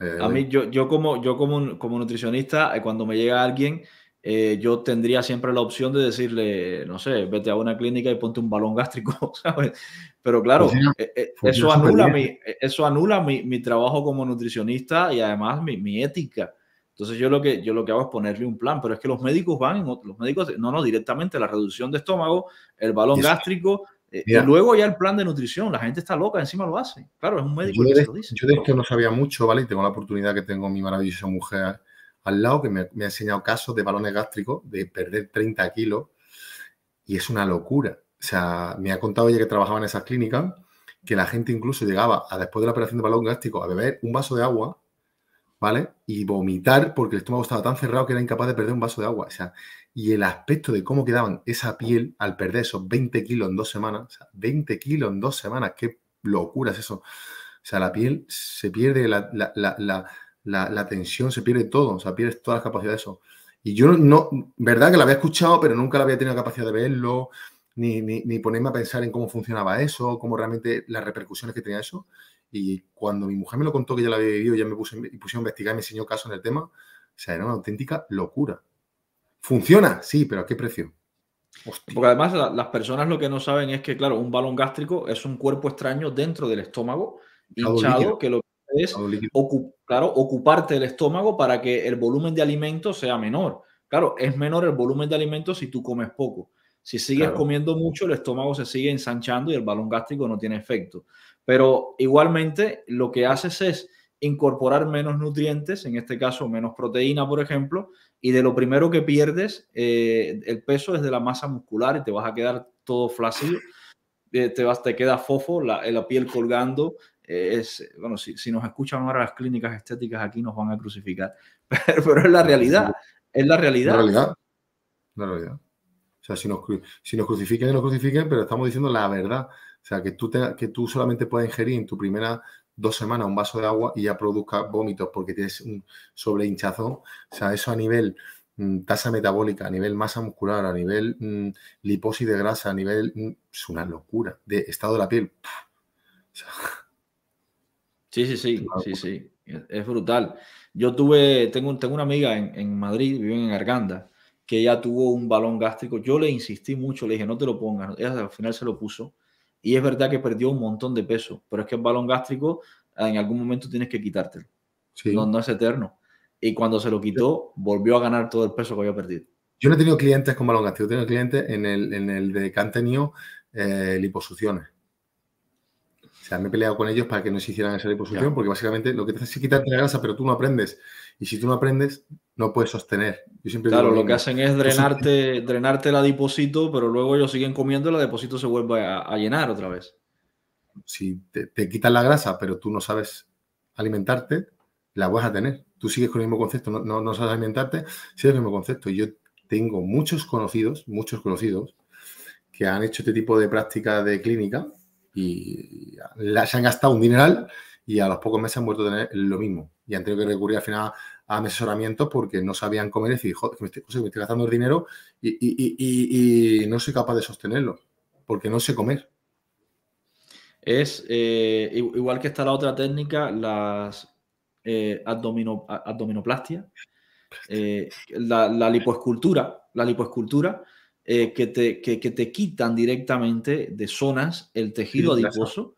a eh, mí, yo, yo, como, yo como, como nutricionista, eh, cuando me llega alguien eh, yo tendría siempre la opción de decirle, no sé, vete a una clínica y ponte un balón gástrico, ¿sabes? Pero claro, pues eh, eh, pues eso, anula mi, eso anula mi, mi, trabajo como nutricionista y además mi, mi, ética. Entonces yo lo, que, yo lo que hago es ponerle un plan, pero es que los médicos van, en los médicos, no, no, directamente la reducción de estómago, el balón gástrico, y luego ya el plan de nutrición, la gente está loca, encima lo hace. Claro, es un médico. Yo que lo dice, yo que no sabía mucho, ¿vale? Y tengo la oportunidad que tengo mi maravillosa mujer al lado que me, ha enseñado casos de balones gástricos de perder 30 kilos y es una locura. O sea, me ha contado ella que trabajaba en esas clínicas que la gente incluso llegaba a después de la operación de balón gástrico a beber un vaso de agua, ¿vale? Y vomitar porque el estómago estaba tan cerrado que era incapaz de perder un vaso de agua. O sea, y el aspecto de cómo quedaban esa piel al perder esos 20 kilos en dos semanas, o sea, 20 kilos en dos semanas, qué locura es eso. O sea, la piel se pierde, la, la, tensión, se pierde todo, o sea, pierdes todas las capacidades de eso. Y yo no, verdad que la había escuchado, pero nunca la había tenido capacidad de verlo, ni, ni, ponerme a pensar en cómo funcionaba eso, cómo realmente las repercusiones que tenía eso. Y cuando mi mujer me lo contó que ya la había vivido, ya me puse, puse a investigar, y me enseñó caso en el tema, o sea, era una auténtica locura. Funciona, sí, pero ¿a qué precio? Porque además las personas lo que no saben es que, claro, un balón gástrico es un cuerpo extraño dentro del estómago, hinchado, que lo, es claro, ocuparte el estómago para que el volumen de alimento sea menor. Claro, es menor el volumen de alimento si tú comes poco. Si sigues comiendo mucho, el estómago se sigue ensanchando y el balón gástrico no tiene efecto. Pero igualmente lo que haces es incorporar menos nutrientes, en este caso menos proteína, por ejemplo, y de lo primero que pierdes eh, el peso es de la masa muscular y te vas a quedar todo flácido, eh, te, vas, te queda fofo, la piel colgando, es, bueno, si, nos escuchan ahora las clínicas estéticas aquí nos van a crucificar, pero, es la realidad, es la realidad. La realidad, la realidad. O sea, si nos, si crucifiquen, y nos crucifiquen, pero estamos diciendo la verdad. O sea, que tú, que tú solamente puedas ingerir en tu primeras dos semanas un vaso de agua y ya produzca vómitos porque tienes un sobre hinchazo O sea, eso a nivel mm, tasa metabólica, a nivel masa muscular, a nivel mm, liposis de grasa, a nivel... Mm, es una locura de estado de la piel. Sí, sí, sí, sí, sí. Es brutal. Yo tuve, tengo, tengo una amiga en, Madrid, vive en Arganda, que ella tuvo un balón gástrico. Yo le insistí mucho, le dije, no te lo pongas. Ella al final se lo puso. Y es verdad que perdió un montón de peso, pero es que el balón gástrico en algún momento tienes que quitártelo. No, es eterno. Y cuando se lo quitó, volvió a ganar todo el peso que había perdido. Yo no he tenido clientes con balón gástrico, he tenido clientes en el, en el de que han tenido eh, liposucciones me he peleado con ellos para que no se hicieran esa liposucción, porque básicamente lo que te hace es quitarte la grasa, pero tú no aprendes. Y si tú no aprendes, no puedes sostener. claro, lo que hacen es drenarte, drenarte el adiposito, pero luego ellos siguen comiendo y la adiposito se vuelve a, llenar otra vez. Si te, quitan la grasa, pero tú no sabes alimentarte, la vas a tener. Tú sigues con el mismo concepto, no, no, sabes alimentarte, sigues el mismo concepto. yo tengo muchos conocidos, muchos conocidos, que han hecho este tipo de práctica de clínica y la, se han gastado un dineral y a los pocos meses han vuelto a tener lo mismo. Y han tenido que recurrir al final a asesoramiento porque no sabían comer. y decir, joder, que me, estoy, gastando el dinero y, no soy capaz de sostenerlo porque no sé comer. Es eh, igual que está la otra técnica, las eh, eh, la, la lipoescultura, la lipoescultura, eh, que, te, te quitan directamente de zonas el tejido adiposo.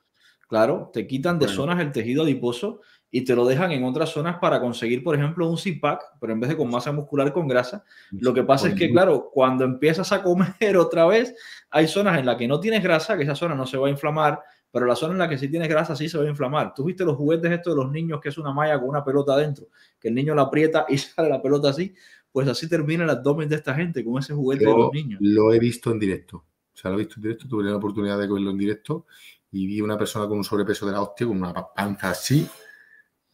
Claro, te quitan de zonas el tejido adiposo y te lo dejan en otras zonas para conseguir, por ejemplo, un CIPAC, pero en vez de con masa muscular, con grasa. Lo que pasa es que, claro, cuando empiezas a comer otra vez, hay zonas en las que no tienes grasa, que esa zona no se va a inflamar, pero la zona en la que sí tienes grasa sí se va a inflamar. Tú viste los juguetes estos de los niños, que es una malla con una pelota adentro, que el niño la aprieta y sale la pelota así pues así termina el abdomen de esta gente, con ese juguete de los niños. Lo he visto en directo. O sea, lo he visto en directo, tuve la oportunidad de verlo en directo y vi una persona con un sobrepeso de la hostia, con una panza así,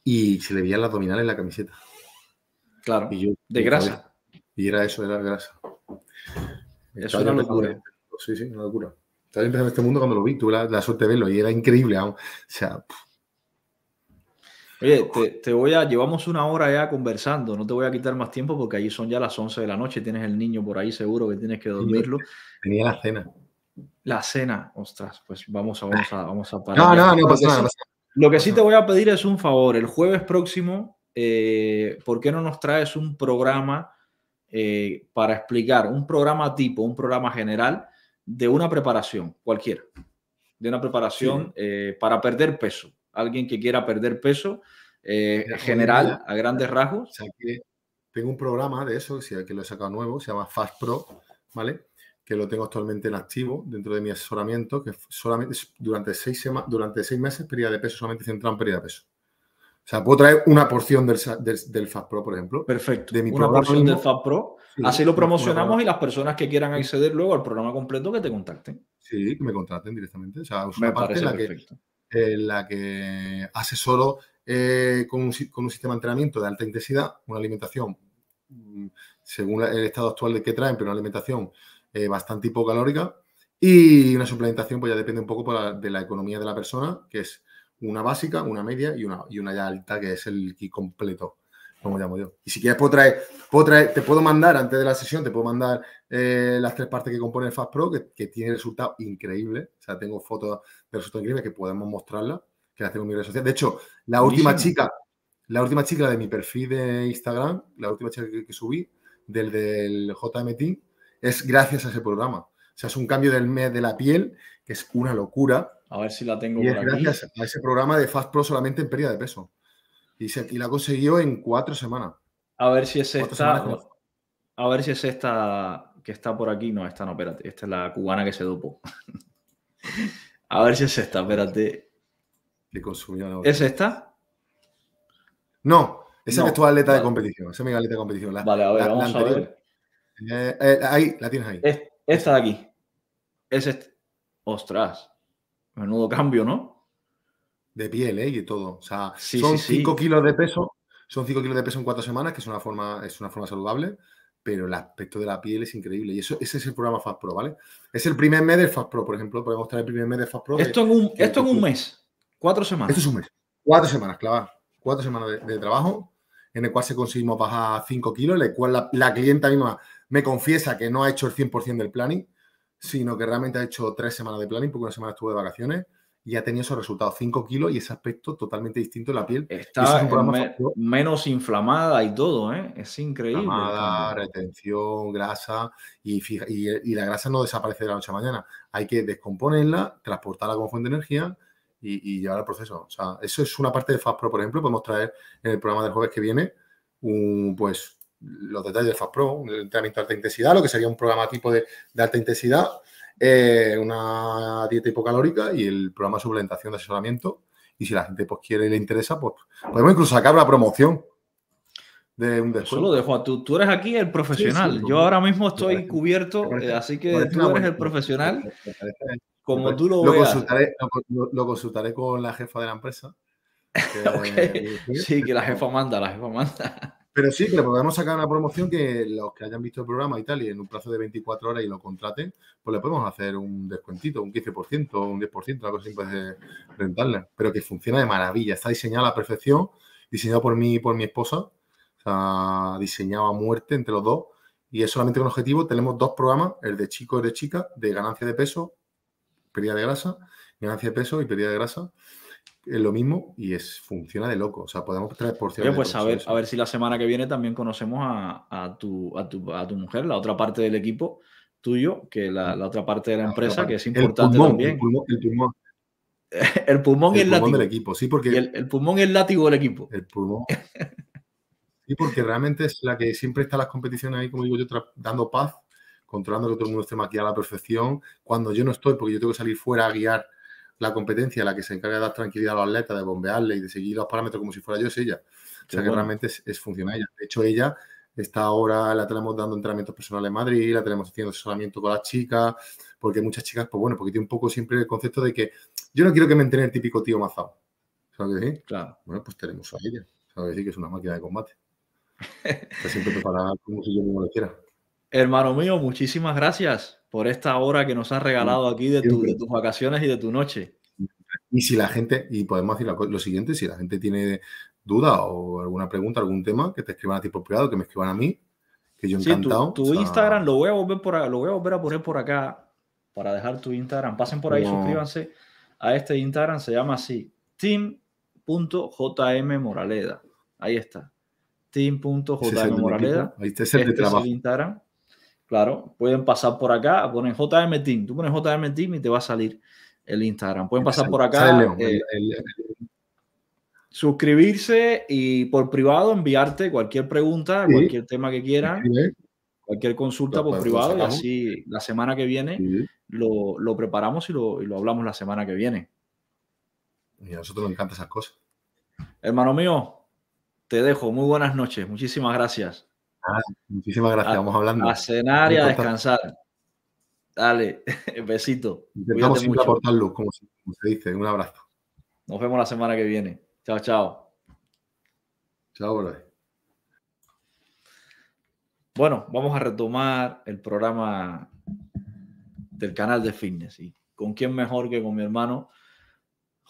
y se le veían las abdominales en la camiseta. Claro, de grasa. Y era eso, de era grasa. Eso era una locura. sí, sí, una locura. Estaba empezando este mundo cuando lo vi, tuve la, suerte de verlo y era increíble. O sea, Oye, te, voy a, llevamos una hora ya conversando, no te voy a quitar más tiempo porque allí son ya las 11 de la noche, tienes el niño por ahí seguro que tienes que dormirlo. Tenía la cena. La cena, ostras, pues vamos a, vamos a, ah. parar. No, no, no, pasa nada. Lo que sí te voy a pedir es un favor, el jueves próximo, eh, ¿por qué no nos traes un programa eh, para explicar, un programa tipo, un programa general de una preparación, cualquiera, de una preparación eh, para perder peso? alguien que quiera perder peso eh, en general, a grandes eh, rasgos. tengo un programa de eso, que lo he sacado nuevo, se llama Fast Pro, ¿vale? Que lo tengo actualmente en activo dentro de mi asesoramiento, que solamente durante seis, semanas durante seis meses pérdida de peso, solamente centrado en pérdida de peso. O sea, puedo traer una porción del, del, Fast Pro, por ejemplo. Perfecto. De mi una porción del Fast Pro. Así lo promocionamos y las personas que quieran acceder luego al programa completo que te contacten. Sí, que me contraten directamente. O sea, me parte perfecto en la que hace solo eh, con, un, con, un, sistema de entrenamiento de alta intensidad, una alimentación, mm, según el estado actual de que traen, pero una alimentación eh, bastante hipocalórica y una suplementación, pues ya depende un poco pues, de la economía de la persona, que es una básica, una media y una, y una ya alta, que es el kit completo, como llamo yo. Y si quieres, puedo traer, puedo traer, te puedo mandar antes de la sesión, te puedo mandar eh, las tres partes que compone el Fast Pro, que, que tiene resultados increíbles. O sea, tengo fotos resulta increíble que podamos mostrarla, que la tengo en mi red social. De hecho, la última chica, la última chica de mi perfil de Instagram, la última chica que, subí, del, del JMT, es gracias a ese programa. O sea, es un cambio del mes de la piel, que es una locura. A ver si la tengo y por aquí. Gracias a ese programa de Fast Pro solamente en pérdida de peso. Y, se, y la consiguió en cuatro semanas. A ver si es esta. A ver si es esta que está por aquí. No, esta no, espérate. Esta es la cubana que se dopó. A ver si es esta, espérate. consumió ¿Es esta? No, esa es tu atleta de competición. Esa es mi atleta de competición. vale, a ver, vamos a ver. Eh, eh, ahí, la tienes ahí. esta de aquí. Es este. Ostras. Menudo cambio, ¿no? De piel, ¿eh? Y todo. O sea, son 5 kilos de peso. Son 5 kilos de peso en 4 semanas, que es una forma, es una forma saludable pero el aspecto de la piel es increíble. Y eso, ese es el programa Fast Pro, ¿vale? Es el primer mes del Fast Pro, por ejemplo. Podemos mostrar el primer mes del Fast Pro. Esto en un, esto un mes, cuatro semanas. Esto es un mes, cuatro semanas, clavar. Cuatro semanas de, trabajo, en el cual se conseguimos bajar 5 kilos, en el cual la, la, clienta misma me confiesa que no ha hecho el 100% del planning, sino que realmente ha hecho tres semanas de planning, porque una semana estuvo de vacaciones y ha tenido esos resultados, 5 kilos y ese aspecto totalmente distinto en la piel. Está menos inflamada y todo, ¿eh? es increíble. Inflamada, retención, grasa y, la grasa no desaparece de la noche a la mañana. Hay que descomponerla, transportarla como fuente de energía y, llevar el proceso. O sea, eso es una parte de Fast Pro, por ejemplo. Podemos traer en el programa del jueves que viene pues los detalles de Fast Pro, un entrenamiento de alta intensidad, lo que sería un programa tipo de alta intensidad eh, una dieta hipocalórica y el programa de suplementación de asesoramiento. Y si la gente pues, quiere y le interesa, pues podemos incluso sacar la promoción de un descuento. Solo de tú, tú eres aquí el profesional. Yo ahora mismo estoy cubierto, eh, así que tú eres el profesional. como tú lo, Consultaré, lo, consultaré con la jefa de la empresa. Eh, sí, que la jefa manda, la jefa manda. Pero sí, que le podemos sacar una promoción que los que hayan visto el programa y tal, y en un plazo de 24 horas y lo contraten, pues le podemos hacer un descuentito, un 15%, un 10%, una cosa simple de rentarle. Pero que funciona de maravilla, está diseñado a la perfección, diseñado por mí y por mi esposa, o diseñado a muerte entre los dos. Y es solamente un objetivo. Tenemos dos programas, el de chicos y el de chicas, de ganancia de peso, pérdida de grasa, ganancia de peso y pérdida de grasa. Es lo mismo y es funciona de loco. O sea, podemos traer por cierto. Pues a ver, a ver si la semana que viene también conocemos a, a, tu, mujer, la otra parte del equipo tuyo, que la, la otra parte de la, empresa, que es importante también. El pulmón. El pulmón. el pulmón el del equipo, sí, porque el, el, pulmón es el látigo del equipo. El pulmón. Sí, porque realmente es la que siempre está en las competiciones ahí, como digo yo, dando paz, controlando que todo el mundo esté maquillado a la perfección. Cuando yo no estoy, porque yo tengo que salir fuera a guiar la competencia la que se encarga de dar tranquilidad a los atletas, de bombearle y de seguir los parámetros como si fuera yo, es ella. O sea que realmente es, es funciona ella. De hecho, ella está ahora, la tenemos dando entrenamientos personales en Madrid, la tenemos haciendo asesoramiento con las chicas, porque muchas chicas, pues bueno, porque tiene un poco siempre el concepto de que yo no quiero que me entrene el típico tío mazado, ¿Sabes qué decir? Claro. Bueno, pues tenemos a ella. ¿Sabes decir? Que es una máquina de combate. Está siempre preparada como si yo no lo hiciera. Hermano mío, muchísimas gracias por esta hora que nos has regalado aquí de, tus vacaciones y de tu noche. Y si la gente, y podemos decir lo siguiente, si la gente tiene duda o alguna pregunta, algún tema, que te escriban a ti por privado, que me escriban a mí, que yo encantado. tu, Instagram lo voy, a volver lo voy a volver poner por acá para dejar tu Instagram. Pasen por ahí, suscríbanse a este Instagram, se llama así, team.jm Moraleda. Ahí está. Team.jm Moraleda. Ahí está el de este trabajo. Instagram claro, pueden pasar por acá, ponen JM Team, tú pones JM y te va a salir el Instagram. Pueden pasar por acá, eh, suscribirse y por privado enviarte cualquier pregunta, cualquier tema que quieran, cualquier consulta por privado y así la semana que viene lo, lo, preparamos y lo, y lo hablamos la semana que viene. Y a nosotros nos encantan esas cosas. Hermano mío, te dejo. Muy buenas noches. Muchísimas gracias muchísimas gracias, vamos hablando. A cenar y a descansar. Dale, besito. Intentamos siempre como se, dice. Un abrazo. Nos vemos la semana que viene. Chao, chao. Chao, brother. Bueno, vamos a retomar el programa del canal de fitness. ¿Y con quién mejor que con mi hermano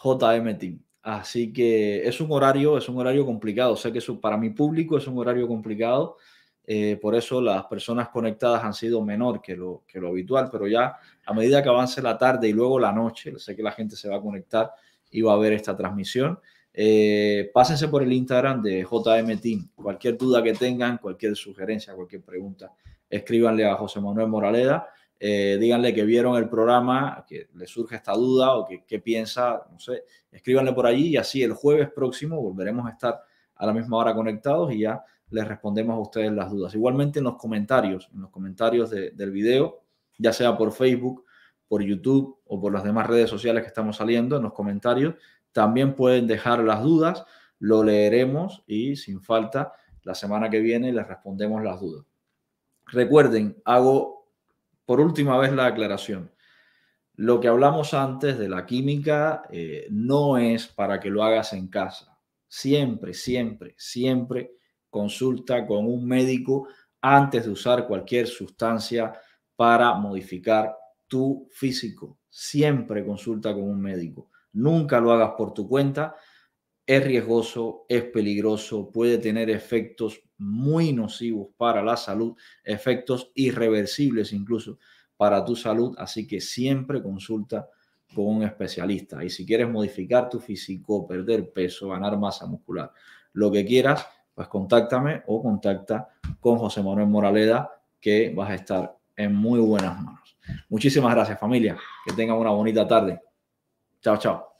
JM Team? Así que es un horario, es un horario complicado. Sé que para mi público es un horario complicado. Eh, por eso las personas conectadas han sido menor que lo, habitual, pero ya a medida que avance la tarde y luego la noche, sé que la gente se va a conectar y va a ver esta transmisión. Eh, pásense por el Instagram de JM Team. Cualquier duda que tengan, cualquier sugerencia, cualquier pregunta, escríbanle a José Manuel Moraleda. Eh, díganle que vieron el programa, que le surge esta duda o que, que, piensa, no sé, escríbanle por allí y así el jueves próximo volveremos a estar a la misma hora conectados y ya les respondemos a ustedes las dudas. Igualmente en los comentarios, en los comentarios del video, ya sea por Facebook, por YouTube o por las demás redes sociales que estamos saliendo, en los comentarios también pueden dejar las dudas, lo leeremos y sin falta la semana que viene les respondemos las dudas. Recuerden, hago por última vez la aclaración. Lo que hablamos antes de la química eh, no es para que lo hagas en casa. Siempre, siempre, siempre consulta con un médico antes de usar cualquier sustancia para modificar tu físico. Siempre consulta con un médico. Nunca lo hagas por tu cuenta. Es riesgoso, es peligroso, puede tener efectos muy nocivos para la salud, efectos irreversibles incluso para tu salud. Así que siempre consulta con un especialista. Y si quieres modificar tu físico, perder peso, ganar masa muscular, lo que quieras, pues contáctame o contacta con José Manuel Moraleda, que vas a estar en muy buenas manos. Muchísimas gracias familia, que tengan una bonita tarde. Chao, chao.